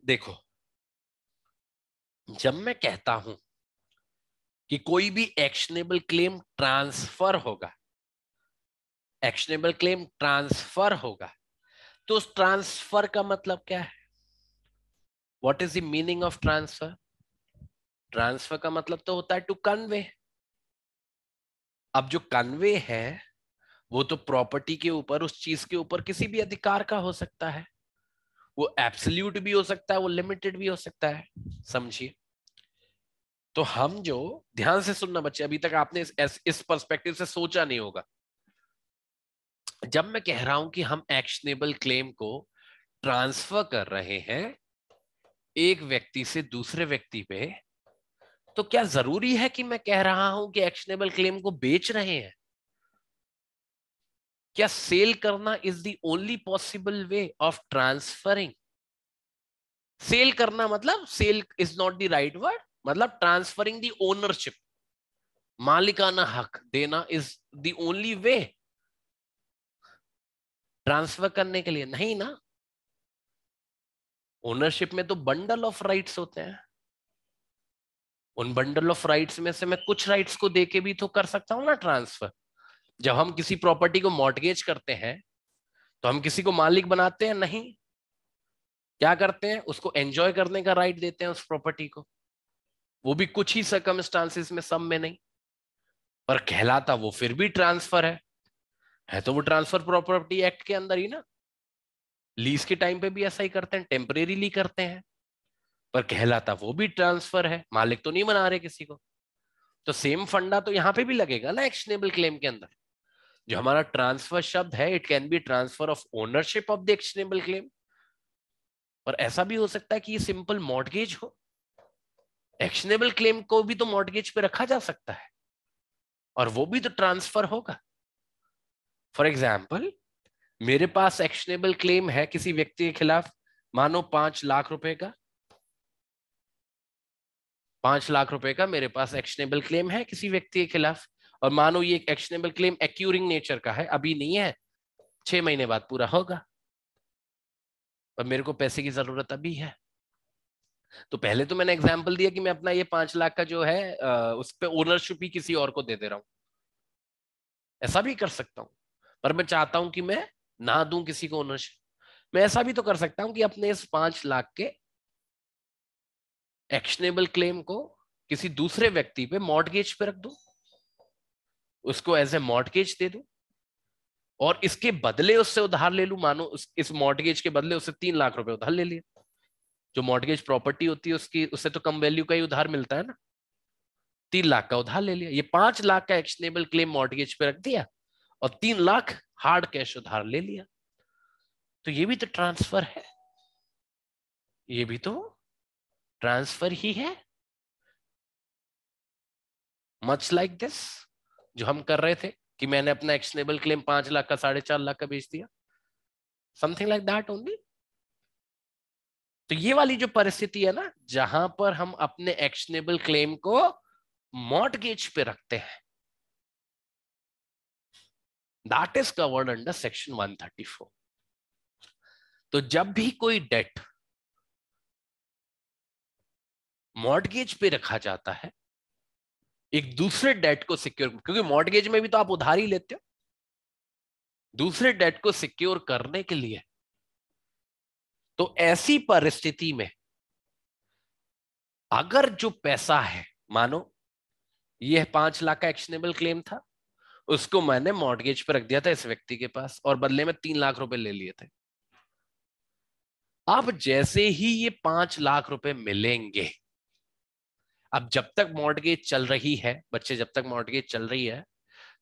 देखो जब मैं कहता हूं कि कोई भी एक्शनेबल क्लेम ट्रांसफर होगा एक्शनेबल क्लेम ट्रांसफर होगा तो उस ट्रांसफर का मतलब क्या है what is the meaning of transfer transfer का मतलब तो होता है टू कन्वे अब जो कन्वे है वो तो प्रॉपर्टी के ऊपर उस चीज के ऊपर किसी भी अधिकार का हो सकता है वो एब्सोल्यूट भी हो सकता है वो लिमिटेड भी हो सकता है समझिए तो हम जो ध्यान से सुनना बच्चे अभी तक आपने इस, इस परस्पेक्टिव से सोचा नहीं होगा जब मैं कह रहा हूं कि हम एक्शनेबल क्लेम को ट्रांसफर कर रहे हैं एक व्यक्ति से दूसरे व्यक्ति पे तो क्या जरूरी है कि मैं कह रहा हूं कि एक्शनेबल क्लेम को बेच रहे हैं क्या सेल करना is the only possible way of transferring sale करना मतलब sale is not the right word मतलब ट्रांसफरिंग दी ओनरशिप मालिकाना हक देना is the only way transfer करने के लिए नहीं ना ओनरशिप में तो बंडल ऑफ राइट्स होते हैं उन बंडल ऑफ राइट्स में से मैं कुछ राइट्स को देके भी तो कर सकता हूं ना ट्रांसफर जब हम किसी प्रॉपर्टी को मॉर्टगेज करते हैं तो हम किसी को मालिक बनाते हैं नहीं क्या करते हैं उसको एंजॉय करने का राइट देते हैं उस प्रॉपर्टी को वो भी कुछ ही सकम में सब में नहीं पर कहलाता वो फिर भी ट्रांसफर है है तो वो ट्रांसफर प्रॉपर्टी एक्ट के अंदर ही ना लीज के टाइम पे भी ऐसा ही करते हैं टेम्परेरीली करते हैं पर कहलाता वो भी ट्रांसफर है मालिक तो नहीं बना रहे किसी को तो सेम फंडा तो यहां पे भी लगेगा ना एक्शनेबल क्लेम के अंदर जो हमारा ट्रांसफर शब्द है it can be transfer of ownership of the actionable claim और ऐसा भी हो सकता है कि ये सिंपल मॉडगेज हो एक्शनेबल क्लेम को भी तो मॉडगेज पे रखा जा सकता है और वो भी तो ट्रांसफर होगा फॉर एग्जाम्पल मेरे पास एक्शनेबल क्लेम है किसी व्यक्ति के खिलाफ मानो पांच लाख रुपए का पांच लाख रुपए का मेरे पास एक्शनेबल क्लेम है किसी व्यक्ति के खिलाफ और मानो ये एक्शनेबल क्लेम एक्यूरिंग नेचर का है अभी नहीं है छह महीने बाद पूरा होगा पर मेरे को पैसे की जरूरत अभी है तो पहले तो मैंने एग्जाम्पल दिया कि मैं अपना ये पांच लाख का जो है उस पर ओनरशिप ही किसी और को दे दे रहा हूं ऐसा भी कर सकता हूं पर मैं चाहता हूं कि मैं ना दू किसी को ओनरशिप मैं ऐसा भी तो कर सकता हूं कि अपने इस पांच लाख के एक्शनेबल क्लेम को किसी दूसरे व्यक्ति पे मॉडगेज पे रख दू उसको एज ए मॉडगेज दे दू और इसके बदले उससे उधार ले लू मानो इस मॉडगेज के बदले उससे तीन लाख रुपए उधार ले लिए जो मॉडगेज प्रॉपर्टी होती है उसकी उससे तो कम वैल्यू का ही उधार मिलता है ना तीन लाख का उधार ले लिया ये पांच लाख का एक्शनेबल क्लेम मॉडगेज पे रख दिया और तीन लाख हार्ड कैश उधार ले लिया तो ये भी तो ट्रांसफर है ये भी तो ट्रांसफर ही है मच लाइक दिस जो हम कर रहे थे कि मैंने अपना एक्शनेबल क्लेम पांच लाख का साढ़े चार लाख का बेच दिया समथिंग लाइक दैट ओनली तो ये वाली जो परिस्थिति है ना जहां पर हम अपने एक्शनेबल क्लेम को मॉडगेज पे रखते हैं that is covered under section 134 तो जब भी कोई डेट मॉडगेज पे रखा जाता है एक दूसरे डेट को सिक्योर क्योंकि मॉडगेज में भी तो आप उधार ही लेते हो दूसरे डेट को सिक्योर करने के लिए तो ऐसी परिस्थिति में अगर जो पैसा है मानो यह पांच लाख का एक्शनेबल क्लेम था उसको मैंने मॉडगेज पर रख दिया था इस व्यक्ति के पास और बदले में तीन लाख रुपए ले लिए थे अब जैसे ही ये पांच लाख रुपए मिलेंगे अब जब तक मॉडगेज चल रही है बच्चे जब तक मॉडगेज चल रही है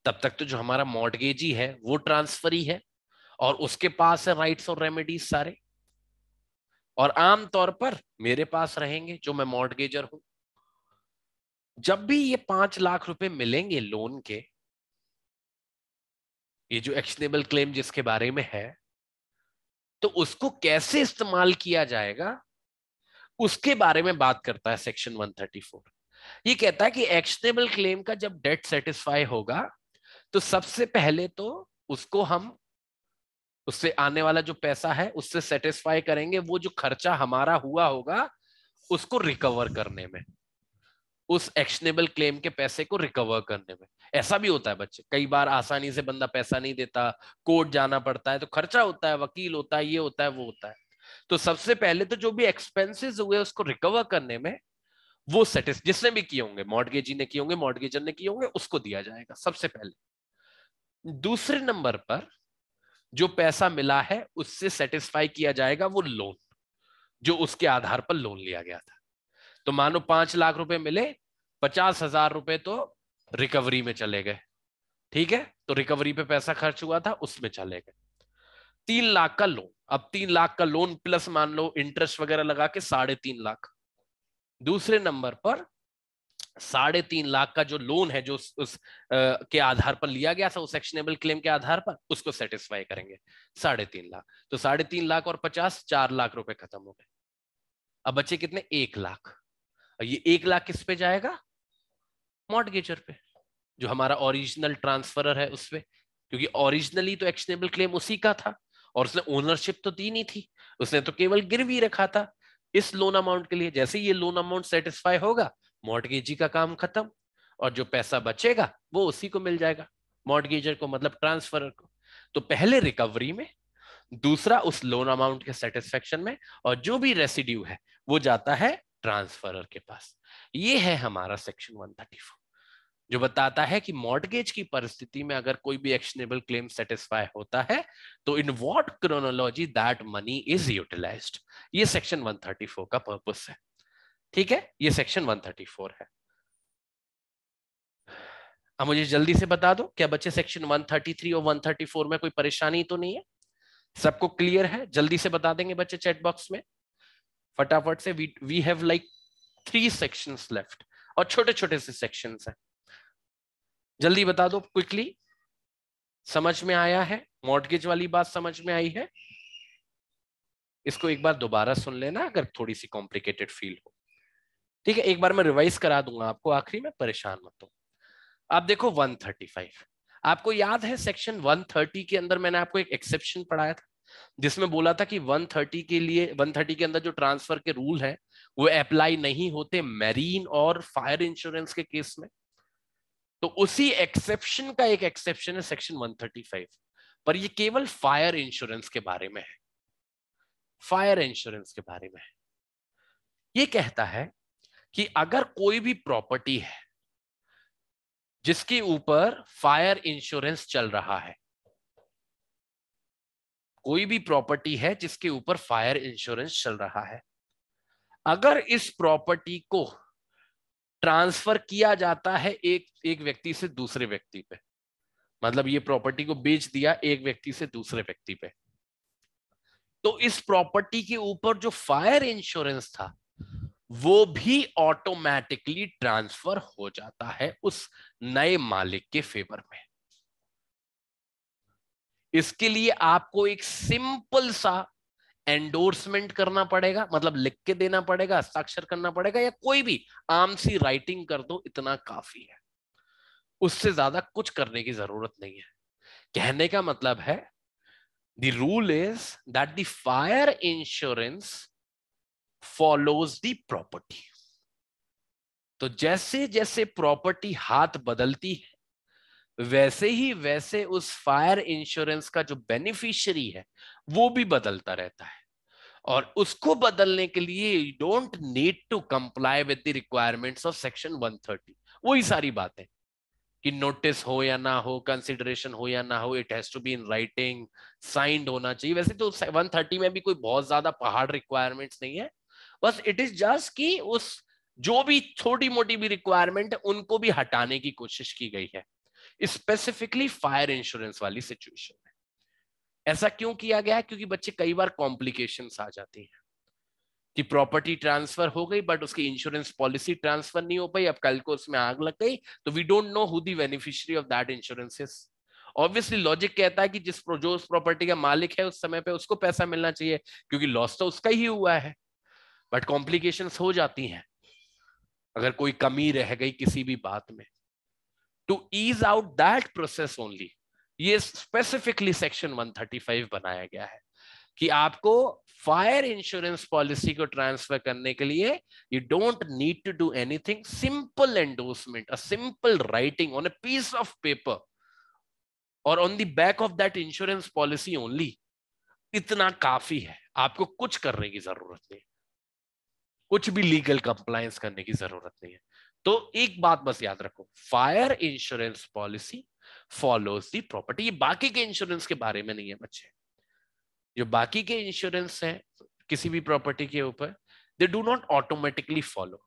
तब तक तो जो हमारा मॉडगेज ही है वो ट्रांसफर ही है और उसके पास है राइट्स और रेमेडीज सारे और आम तौर पर मेरे पास रहेंगे जो मैं मॉडगेजर हूं जब भी ये पांच लाख रुपए मिलेंगे लोन के ये जो एक्शनेबल क्लेम जिसके बारे में है तो उसको कैसे इस्तेमाल किया जाएगा उसके बारे में बात करता है सेक्शन 134 ये कहता है कि एक्शनेबल क्लेम का जब डेट सेटिस्फाई होगा तो सबसे पहले तो उसको हम उससे आने वाला जो पैसा है उससे सेटिस्फाई करेंगे वो जो खर्चा हमारा हुआ होगा उसको रिकवर करने में उस एक्शनेबल क्लेम के पैसे को रिकवर करने में ऐसा भी होता है बच्चे कई बार आसानी से बंदा पैसा नहीं देता कोर्ट जाना पड़ता है तो खर्चा होता है वकील होता है ये होता है वो होता है तो सबसे पहले तो जो भी एक्सपेंसेस हुए उसको रिकवर करने में वो सेटिस जिसने भी किए होंगे मॉडगेजी ने किए होंगे मॉडगेजर ने किए होंगे उसको दिया जाएगा सबसे पहले दूसरे नंबर पर जो पैसा मिला है उससे सेटिस्फाई किया जाएगा वो लोन जो उसके आधार पर लोन लिया गया था तो मानो पांच लाख रुपए मिले पचास हजार रुपए तो रिकवरी में चले गए ठीक है तो रिकवरी पे पैसा खर्च हुआ था उसमें चले गए तीन लाख का लोन अब तीन लाख का लोन प्लस मान लो इंटरेस्ट वगैरह लगा के साढ़े तीन लाख दूसरे नंबर पर साढ़े तीन लाख का जो लोन है जो उस, उस आ, के आधार पर लिया गया था उस एक्शनेबल क्लेम के आधार पर उसको सेटिस्फाई करेंगे साढ़े तीन लाख तो साढ़े तीन लाख और पचास चार लाख रुपए खत्म हो गए अब बच्चे कितने एक लाख ये एक लाख किस पे जाएगा मॉडगेचर पे जो हमारा ओरिजिनल ट्रांसफरर है उसपे क्योंकि ओरिजिनली तो एक्शनेबल क्लेम उसी का था और उसने ओनरशिप तो दी नहीं थी उसने तो केवल गिरवी रखा था इस लोन अमाउंट के लिए जैसे ये लोन अमाउंट सेटिस्फाई होगा मॉडगेजी का काम खत्म और जो पैसा बचेगा वो उसी को मिल जाएगा मॉडगेजर को मतलब ट्रांसफर को तो पहले रिकवरी में दूसरा उस लोन अमाउंट के सेटिस्फेक्शन में और जो भी रेसिड्यू है वो जाता है ट्रांसफरर के पास ये है हमारा सेक्शन 134 जो बताता है कि मॉडगेज की परिस्थिति में अगर कोई भी एक्शनेबल क्लेम सेटिस्फाई होता है तो in what chronology that money is utilise ये सेक्शन 134 का पर्पस है ठीक है ये सेक्शन 134 है अब मुझे जल्दी से बता दो क्या बच्चे सेक्शन 133 और 134 में कोई परेशानी तो नहीं है सबको क्लियर है जल्दी से बता देंगे बच्चे चैटबॉक्स बॉक्स में फटाफट से we we have like three section left और छोटे छोटे से सेक्शन है जल्दी बता दो क्विकली समझ में आया है मॉडगेज वाली बात समझ में आई है इसको एक बार दोबारा सुन लेना अगर थोड़ी सी कॉम्प्लिकेटेड फील हो ठीक है एक बार मैं रिवाइज करा दूंगा आपको आखिरी में परेशान मत हो आप देखो 135 आपको याद है सेक्शन 130 के अंदर मैंने आपको एक एक्सेप्शन पढ़ाया था जिसमें बोला था कि 130 के लिए 130 के अंदर जो ट्रांसफर के रूल है वो अप्लाई नहीं होते मैरीन और फायर इंश्योरेंस के केस में तो उसी एक्सेप्शन का एक एक्सेप्शन है सेक्शन 135 पर ये केवल फायर इंश्योरेंस के बारे में है फायर इंश्योरेंस के बारे में है ये कहता है कि अगर कोई भी प्रॉपर्टी है जिसके ऊपर फायर इंश्योरेंस चल रहा है कोई भी प्रॉपर्टी है जिसके ऊपर फायर इंश्योरेंस चल रहा है अगर इस प्रॉपर्टी को ट्रांसफर किया जाता है एक एक व्यक्ति से दूसरे व्यक्ति पे मतलब ये प्रॉपर्टी को बेच दिया एक व्यक्ति से दूसरे व्यक्ति पे तो इस प्रॉपर्टी के ऊपर जो फायर इंश्योरेंस था वो भी ऑटोमेटिकली ट्रांसफर हो जाता है उस नए मालिक के फेवर में इसके लिए आपको एक सिंपल सा एंडोर्समेंट करना पड़ेगा मतलब लिख के देना पड़ेगा हस्ताक्षर करना पड़ेगा या कोई भी आम सी राइटिंग कर दो इतना काफी है उससे ज्यादा कुछ करने की जरूरत नहीं है कहने का मतलब है the rule is that the fire insurance follows the property तो जैसे जैसे प्रॉपर्टी हाथ बदलती है वैसे ही वैसे उस फायर इंश्योरेंस का जो बेनिफिशियरी है वो भी बदलता रहता है और उसको बदलने के लिए you don't need to comply with the requirements of section 130 वही सारी बातें कि नोटिस हो या ना हो कंसिडरेशन हो या ना हो it has to be in writing signed होना चाहिए वैसे तो 130 में भी कोई बहुत ज्यादा पहाड़ रिक्वायरमेंट्स नहीं है बस इट इज जस्ट कि उस जो भी छोटी मोटी भी रिक्वायरमेंट है उनको भी हटाने की कोशिश की गई है स्पेसिफिकली फायर इंश्योरेंस वाली सिचुएशन ऐसा क्यों किया गया क्योंकि बच्चे कई बार कॉम्प्लिकेशन आ जाती है कि प्रॉपर्टी ट्रांसफर हो गई बट उसकी इंश्योरेंस पॉलिसी ट्रांसफर नहीं हो पाई अब कल को उसमें आग लग गई तो we don't know who the beneficiary of that insurances obviously logic कहता है कि जिस जो उस प्रॉपर्टी का मालिक है उस समय पे उसको पैसा मिलना चाहिए क्योंकि लॉस तो उसका ही हुआ है बट कॉम्प्लिकेशन हो जाती हैं अगर कोई कमी रह गई किसी भी बात में to ease out that process only ये स्पेसिफिकली सेक्शन 135 बनाया गया है कि आपको फायर इंश्योरेंस पॉलिसी को ट्रांसफर करने के लिए you don't need to do anything simple endorsement a simple writing on a piece of paper और on the back of that insurance policy only इतना काफी है आपको कुछ करने की जरूरत नहीं कुछ भी लीगल कंप्लायंस करने की जरूरत नहीं है तो एक बात बस याद रखो fire insurance policy follows the property ये बाकी के इंश्योरेंस के बारे में नहीं है बच्चे जो बाकी के इंश्योरेंस है किसी भी प्रॉपर्टी के ऊपर they do not automatically follow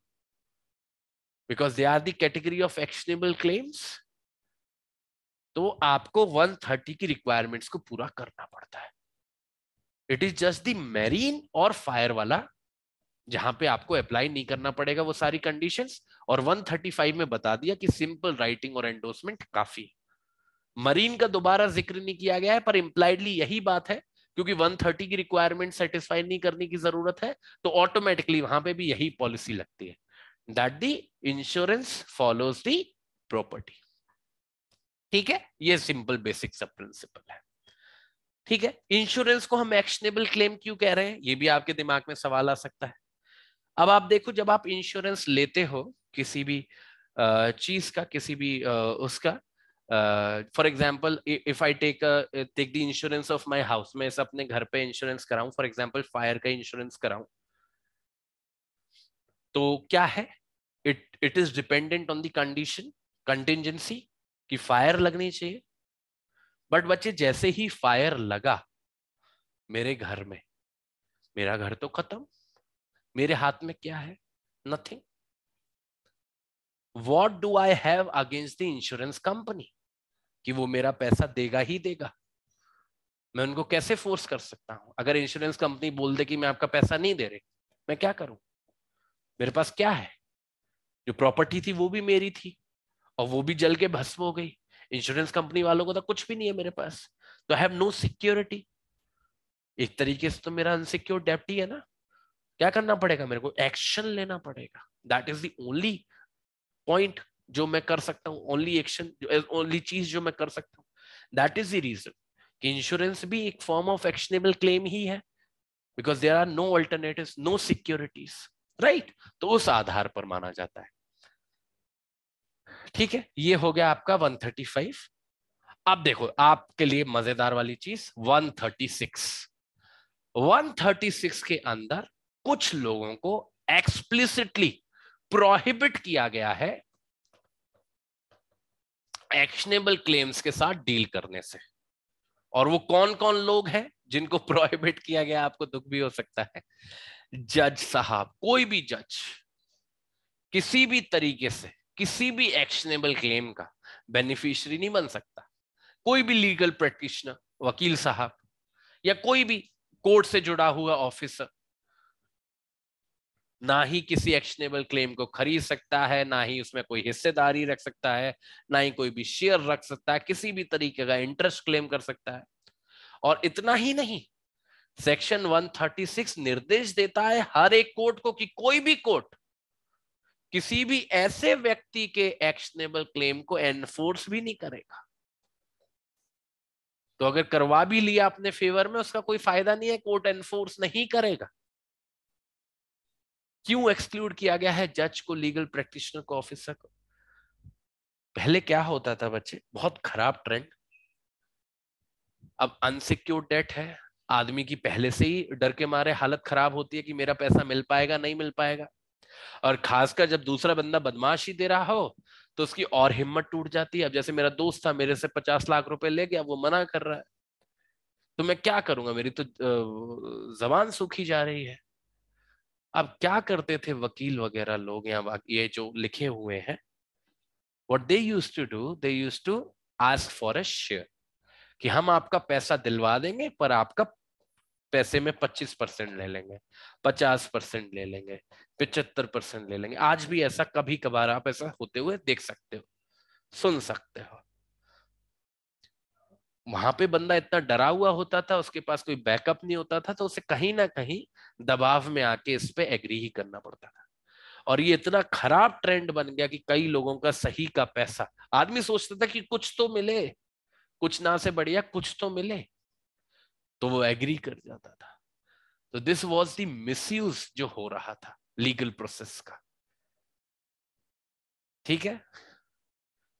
because they are category of actionable claims तो आपको 130 की रिक्वायरमेंट्स को पूरा करना पड़ता है it is just the marine और फायर वाला जहां पे आपको अप्लाई नहीं करना पड़ेगा वो सारी कंडीशंस और 135 में बता दिया कि सिंपल राइटिंग और एंडोर्समेंट काफी है मरीन का दोबारा जिक्र नहीं किया गया है पर इंप्लाइडली यही बात है क्योंकि 130 की रिक्वायरमेंट सेटिस्फाई नहीं करने की जरूरत है तो ऑटोमेटिकली वहां पे भी यही पॉलिसी लगती है that the insurance follows the property ठीक है ये सिंपल बेसिक सब प्रिंसिपल है ठीक है इंश्योरेंस को हम एक्शनेबल क्लेम क्यों कह रहे हैं ये भी आपके दिमाग में सवाल आ सकता है अब आप देखो जब आप इंश्योरेंस लेते हो किसी भी चीज का किसी भी उसका uh, for example if i take a take the insurance of my house मैं ऐसा अपने घर पे insurance कराऊं for example fire का insurance कराऊं तो क्या है it it is dependent on the condition contingency कि fire लगनी चाहिए बट बच्चे जैसे ही फायर लगा मेरे घर में मेरा घर तो खत्म मेरे हाथ में क्या है nothing what do I have against the insurance company कि वो मेरा पैसा देगा ही देगा मैं उनको कैसे फोर्स कर सकता हूं अगर इंश्योरेंस कंपनी बोल दे कि मैं आपका पैसा नहीं दे रही मैं क्या करूं मेरे पास क्या है जो प्रॉपर्टी थी वो भी मेरी थी और वो भी जल के भस्म हो गई इंश्योरेंस कंपनी वालों को तो कुछ भी नहीं है मेरे पास तो हैव नो सिक्योरिटी एक तरीके से तो मेरा अनसिक्योर डेप्ट है ना क्या करना पड़ेगा मेरे को एक्शन लेना पड़ेगा that is the only point जो मैं कर सकता हूँ ओनली एक्शन ओनली चीज जो मैं कर सकता हूँ दैट इज द रीजन कि इंश्योरेंस भी एक फॉर्म ऑफ एक्शनेबल क्लेम ही है because there are no alternative no securities right तो उस आधार पर माना जाता है ठीक है ये हो गया आपका 135 अब देखो आपके लिए मजेदार वाली चीज 136 136 के अंदर कुछ लोगों को एक्सप्लिसिटली प्रोहिबिट किया गया है एक्शनेबल क्लेम्स के साथ डील करने से और वो कौन कौन लोग हैं जिनको प्रोहिबिट किया गया आपको दुख भी हो सकता है जज साहब कोई भी जज किसी भी तरीके से किसी भी एक्शनेबल क्लेम का बेनिफिशियरी नहीं बन सकता कोई भी लीगल प्रैक्टिशनर वकील साहब या कोई भी कोर्ट से जुड़ा हुआ ऑफिसर ना ही किसी एक्शनेबल क्लेम को खरीद सकता है ना ही उसमें कोई हिस्सेदारी रख सकता है ना ही कोई भी शेयर रख सकता है किसी भी तरीके का इंटरेस्ट क्लेम कर सकता है और इतना ही नहीं सेक्शन 136 निर्देश देता है हर एक कोर्ट को कि कोई भी कोर्ट किसी भी ऐसे व्यक्ति के एक्शनेबल क्लेम को एनफोर्स भी नहीं करेगा तो अगर करवा भी लिया अपने फेवर में उसका कोई फायदा नहीं है कोर्ट एनफोर्स नहीं करेगा क्यों एक्सक्लूड किया गया है जज को लीगल प्रैक्टिशनर को ऑफिसर को पहले क्या होता था बच्चे बहुत खराब ट्रेंड अब अनसिक्योर डेट है आदमी की पहले से ही डर के मारे हालत खराब होती है कि मेरा पैसा मिल पाएगा नहीं मिल पाएगा और खासकर जब दूसरा बंदा बदमाश ही दे रहा हो तो उसकी और हिम्मत टूट जाती है अब जैसे मेरा दोस्त था मेरे से पचास लाख रुपए ले गया वो मना कर रहा है तो मैं क्या करूंगा मेरी तो जबान सूखी जा रही है अब क्या करते थे वकील वगैरह लोग या ये जो लिखे हुए हैं what they use to do they use to ask for a share कि हम आपका पैसा दिलवा देंगे पर आपका पैसे में 25 परसेंट ले लेंगे 50 परसेंट ले लेंगे 75 परसेंट ले लेंगे आज भी ऐसा कभी कभार आप ऐसा होते हुए देख सकते हो सुन सकते हो वहां पे बंदा इतना डरा हुआ होता था उसके पास कोई बैकअप नहीं होता था तो उसे कहीं ना कहीं दबाव में आके इस पे एग्री ही करना पड़ता था और ये इतना खराब ट्रेंड बन गया कि कई लोगों का सही का पैसा आदमी सोचता था कि कुछ तो मिले कुछ ना से बढ़िया कुछ तो मिले तो वो एग्री कर जाता था तो दिस वॉज दी मिस जो हो रहा था लीगल प्रोसेस का ठीक है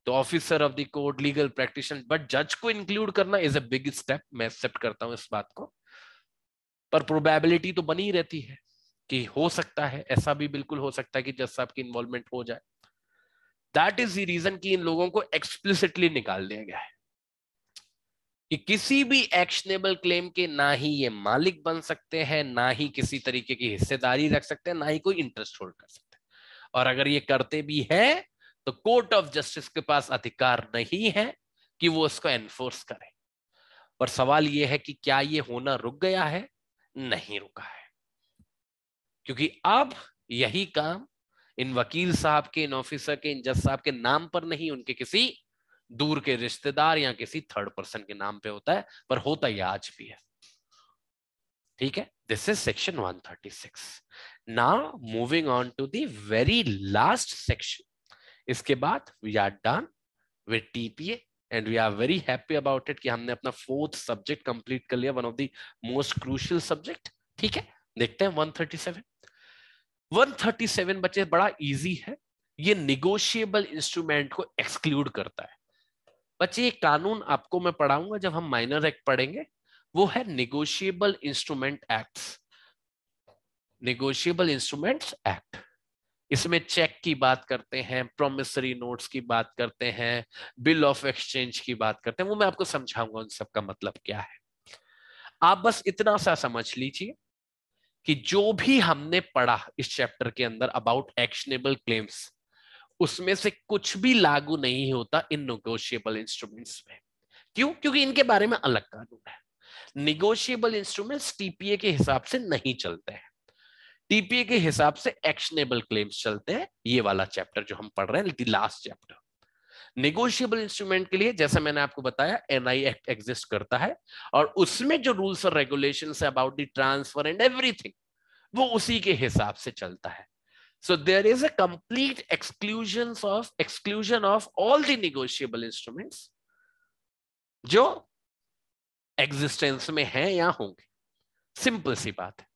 तो officer of the court legal practitioner but जज को इंक्लूड करना इज अ बिग स्टेप मैं एक्सेप्ट करता हूं इस बात को पर प्रोबेबिलिटी तो बनी रहती है कि हो सकता है ऐसा भी बिल्कुल हो सकता है कि जज साहब की इन्वॉल्वमेंट हो जाए दैट इज द रीजन कि इन लोगों को एक्सप्लिसिटली निकाल दिया गया है कि किसी भी एक्शनेबल क्लेम के ना ही ये मालिक बन सकते हैं ना ही किसी तरीके की हिस्सेदारी रख सकते हैं ना ही कोई इंटरेस्ट होल्ड कर सकते हैं और अगर ये करते भी है तो कोर्ट ऑफ जस्टिस के पास अधिकार नहीं है कि वो उसको एनफोर्स करे पर सवाल यह है कि क्या ये होना रुक गया है नहीं रुका है क्योंकि अब यही काम इन वकील साहब के इन ऑफिसर के इन जज साहब के नाम पर नहीं उनके किसी दूर के रिश्तेदार या किसी थर्ड पर्सन के नाम पे होता है पर होता ही आज भी है ठीक है this is section 136 now moving on to the very last section इसके बाद we are done with TPA and we are very happy about it कि हमने अपना फोर्थ सब्जेक्ट कंप्लीट कर लिया one of the most crucial subject ठीक है देखते हैं 137 137 बच्चे बड़ा इजी है ये निगोशिएबल इंस्ट्रूमेंट को एक्सक्लूड करता है बच्चे ये कानून आपको मैं पढ़ाऊंगा जब हम माइनर एक्ट पढ़ेंगे वो है negotiable instrument act negotiable instrument act इसमें चेक की बात करते हैं प्रोमिसरी नोट्स की बात करते हैं बिल ऑफ एक्सचेंज की बात करते हैं वो मैं आपको समझाऊंगा उन सबका मतलब क्या है आप बस इतना सा समझ लीजिए कि जो भी हमने पढ़ा इस चैप्टर के अंदर अबाउट एक्शनेबल क्लेम्स उसमें से कुछ भी लागू नहीं होता इन निगोशिएबल इंस्ट्रूमेंट्स में क्यों क्योंकि इनके बारे में अलग कानून है निगोशिएबल इंस्ट्रूमेंट्स टीपीए के हिसाब से नहीं चलते हैं टीपीए के हिसाब से एक्शनेबल क्लेम्स चलते हैं ये वाला चैप्टर जो हम पढ़ रहे हैं लास्ट चैप्टर नेगोशिएबल इंस्ट्रूमेंट के लिए जैसा मैंने आपको बताया एनआई एक्ट एग्जिस्ट करता है और उसमें जो रूल्स और रेगुलेशन है about the transfer and everything वो उसी के हिसाब से चलता है so there is a complete exclusion of exclusion of all negotiable instrument जो एग्जिस्टेंस में है या होंगे सिंपल सी बात है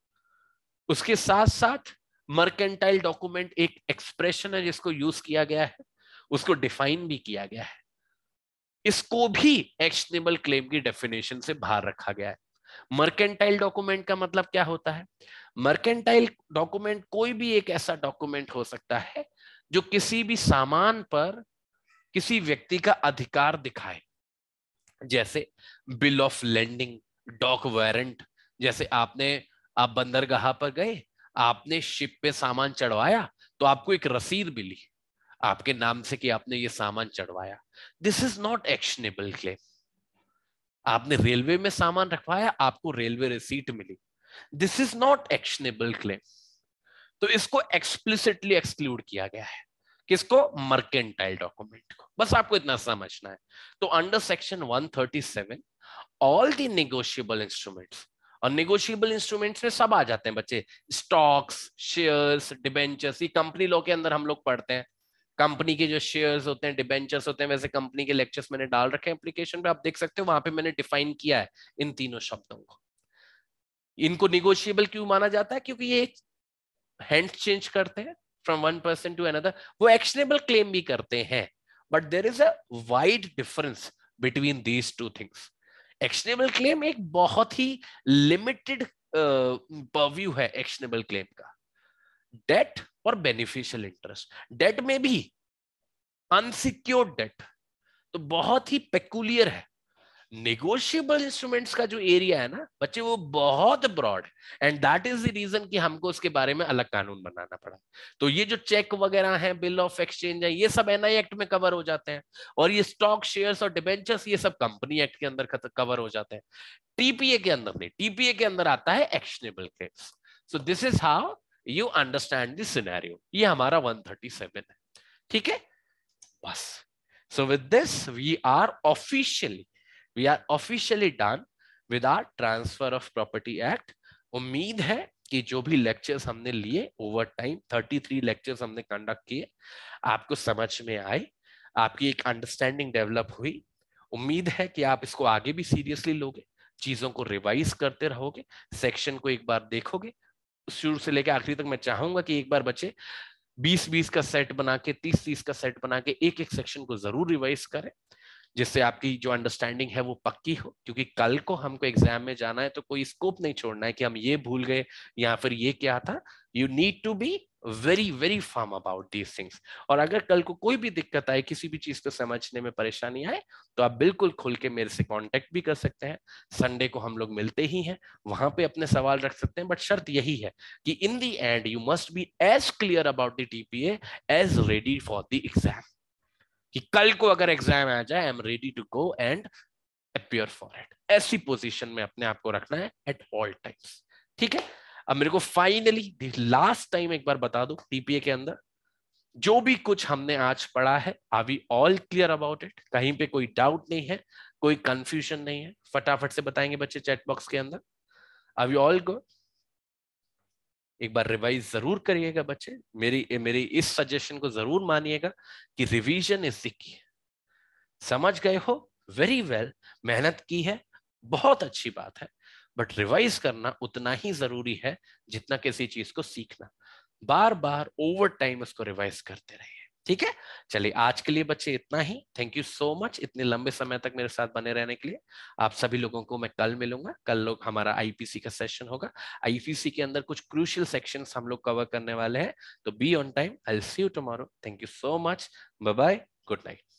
उसके साथ साथ मर्केंटाइल डॉक्यूमेंट एक एक्सप्रेशन है जिसको यूज किया गया है उसको डिफाइन भी किया गया है इसको भी एक्शनेबल क्लेम की डेफिनेशन से बाहर रखा गया है मर्केंटाइल डॉक्यूमेंट का मतलब क्या होता है मर्केंटाइल डॉक्यूमेंट कोई भी एक ऐसा डॉक्यूमेंट हो सकता है जो किसी भी सामान पर किसी व्यक्ति का अधिकार दिखाए जैसे bill of landing dock warrant जैसे आपने आप बंदरगाह पर गए आपने शिप पे सामान चढ़वाया तो आपको एक रसीद मिली आपके नाम से कि आपने ये सामान चढ़वाया this is not actionable claim आपने रेलवे में सामान रखवाया आपको रेलवे रिसीट मिली this is not actionable claim तो इसको एक्सप्लिसिटली एक्सक्लूड किया गया है किसको मर्केंटाइल डॉक्यूमेंट को बस आपको इतना समझना है तो under section 137 all the negotiable instruments और निगोशियबल इंस्ट्रूमेंट्स में सब आ जाते हैं बच्चे स्टॉक्स शेयर्स डिबेंचर्स ये कंपनी लॉ के अंदर हम लोग पढ़ते हैं कंपनी के जो शेयर्स होते हैं डिबेंचर्स होते हैं वैसे कंपनी के लेक्चर्स मैंने डाल रखे हैं एप्लीकेशन पे आप देख सकते हो वहां पे मैंने डिफाइन किया है इन तीनों शब्दों को इनको निगोशियबल क्यों माना जाता है क्योंकि ये हैंड चेंज करते हैं from one person to another वो एक्शनेबल क्लेम भी करते हैं but there is a wide difference between these two things actionable claim एक बहुत ही लिमिटेड परव्यू uh, है एक्शनेबल क्लेम का डेट और बेनिफिशियल इंटरेस्ट डेट में भी अनसिक्योर्ड डेट तो बहुत ही पेकुलियर है नेगोशियबल इंस्ट्रूमेंट्स का जो एरिया है ना बच्चे वो बहुत broad and that is the reason कि हमको उसके बारे में अलग कानून बनाना पड़ा तो ये जो चेक वगैरह है बिल ऑफ एक्सचेंज है ये सब एनआई एक्ट में कवर हो जाते हैं और ये स्टॉक शेयर्स और डिबेंचर्स ये सब कंपनी एक्ट के अंदर कवर हो जाते हैं टीपीए के अंदर नहीं टीपीए के अंदर आता है actionable case so this is how you understand this scenario ये हमारा वन थर्टी सेवन है ठीक है बस so with this we are officially we are officially done with our transfer of property act उम्मीद है कि जो भी लेक्चर्स हमने लिए ओवर टाइम 33 लेक्चर्स हमने कंडक्ट किए आपको समझ में आए आपकी एक अंडरस्टैंडिंग डेवलप हुई उम्मीद है कि आप इसको आगे भी सीरियसली लोगे चीजों को रिवाइज करते रहोगे सेक्शन को एक बार देखोगे शुरू से लेकर आखिरी तक मैं चाहूंगा कि एक बार बच्चे 20-20 का सेट बना के 30-30 का सेट बना के एक एक सेक्शन को जरूर रिवाइज करें जिससे आपकी जो अंडरस्टैंडिंग है वो पक्की हो क्योंकि कल को हमको एग्जाम में जाना है तो कोई स्कोप नहीं छोड़ना है कि हम ये भूल गए या फिर ये क्या था you need to be very very firm about these things और अगर कल को कोई भी दिक्कत आए किसी भी चीज को समझने में परेशानी आए तो आप बिल्कुल खुल के मेरे से कॉन्टेक्ट भी कर सकते हैं संडे को हम लोग मिलते ही हैं वहां पे अपने सवाल रख सकते हैं बट शर्त यही है कि in the end you must be as clear about T P as ready for the exam कि कल को अगर एग्जाम आ जाए I am ready to go and appear for it ऐसी पोजिशन में अपने आप को रखना है एट ऑल टाइम्स ठीक है अब मेरे को फाइनली लास्ट टाइम एक बार बता दो टीपीए के अंदर जो भी कुछ हमने आज पढ़ा है are we all clear about it कहीं पे कोई डाउट नहीं है कोई कंफ्यूजन नहीं है फटाफट से बताएंगे बच्चे चैट बॉक्स के अंदर आर वी ऑल गुड एक बार रिवाइज जरूर करिएगा बच्चे मेरी मेरी इस सजेशन को जरूर मानिएगा कि रिवीजन इज की समझ गए हो वेरी वेल well, मेहनत की है बहुत अच्छी बात है बट रिवाइज करना उतना ही जरूरी है जितना किसी चीज को सीखना बार बार ओवर टाइम उसको रिवाइज करते रहिए ठीक है चलिए आज के लिए बच्चे इतना ही थैंक यू सो मच इतने लंबे समय तक मेरे साथ बने रहने के लिए आप सभी लोगों को मैं कल मिलूंगा कल लोग हमारा आईपीसी का सेशन होगा आईपीसी के अंदर कुछ क्रूशियल सेक्शंस हम लोग कवर करने वाले हैं तो be on time I see you tomorrow thank you so much bye bye good night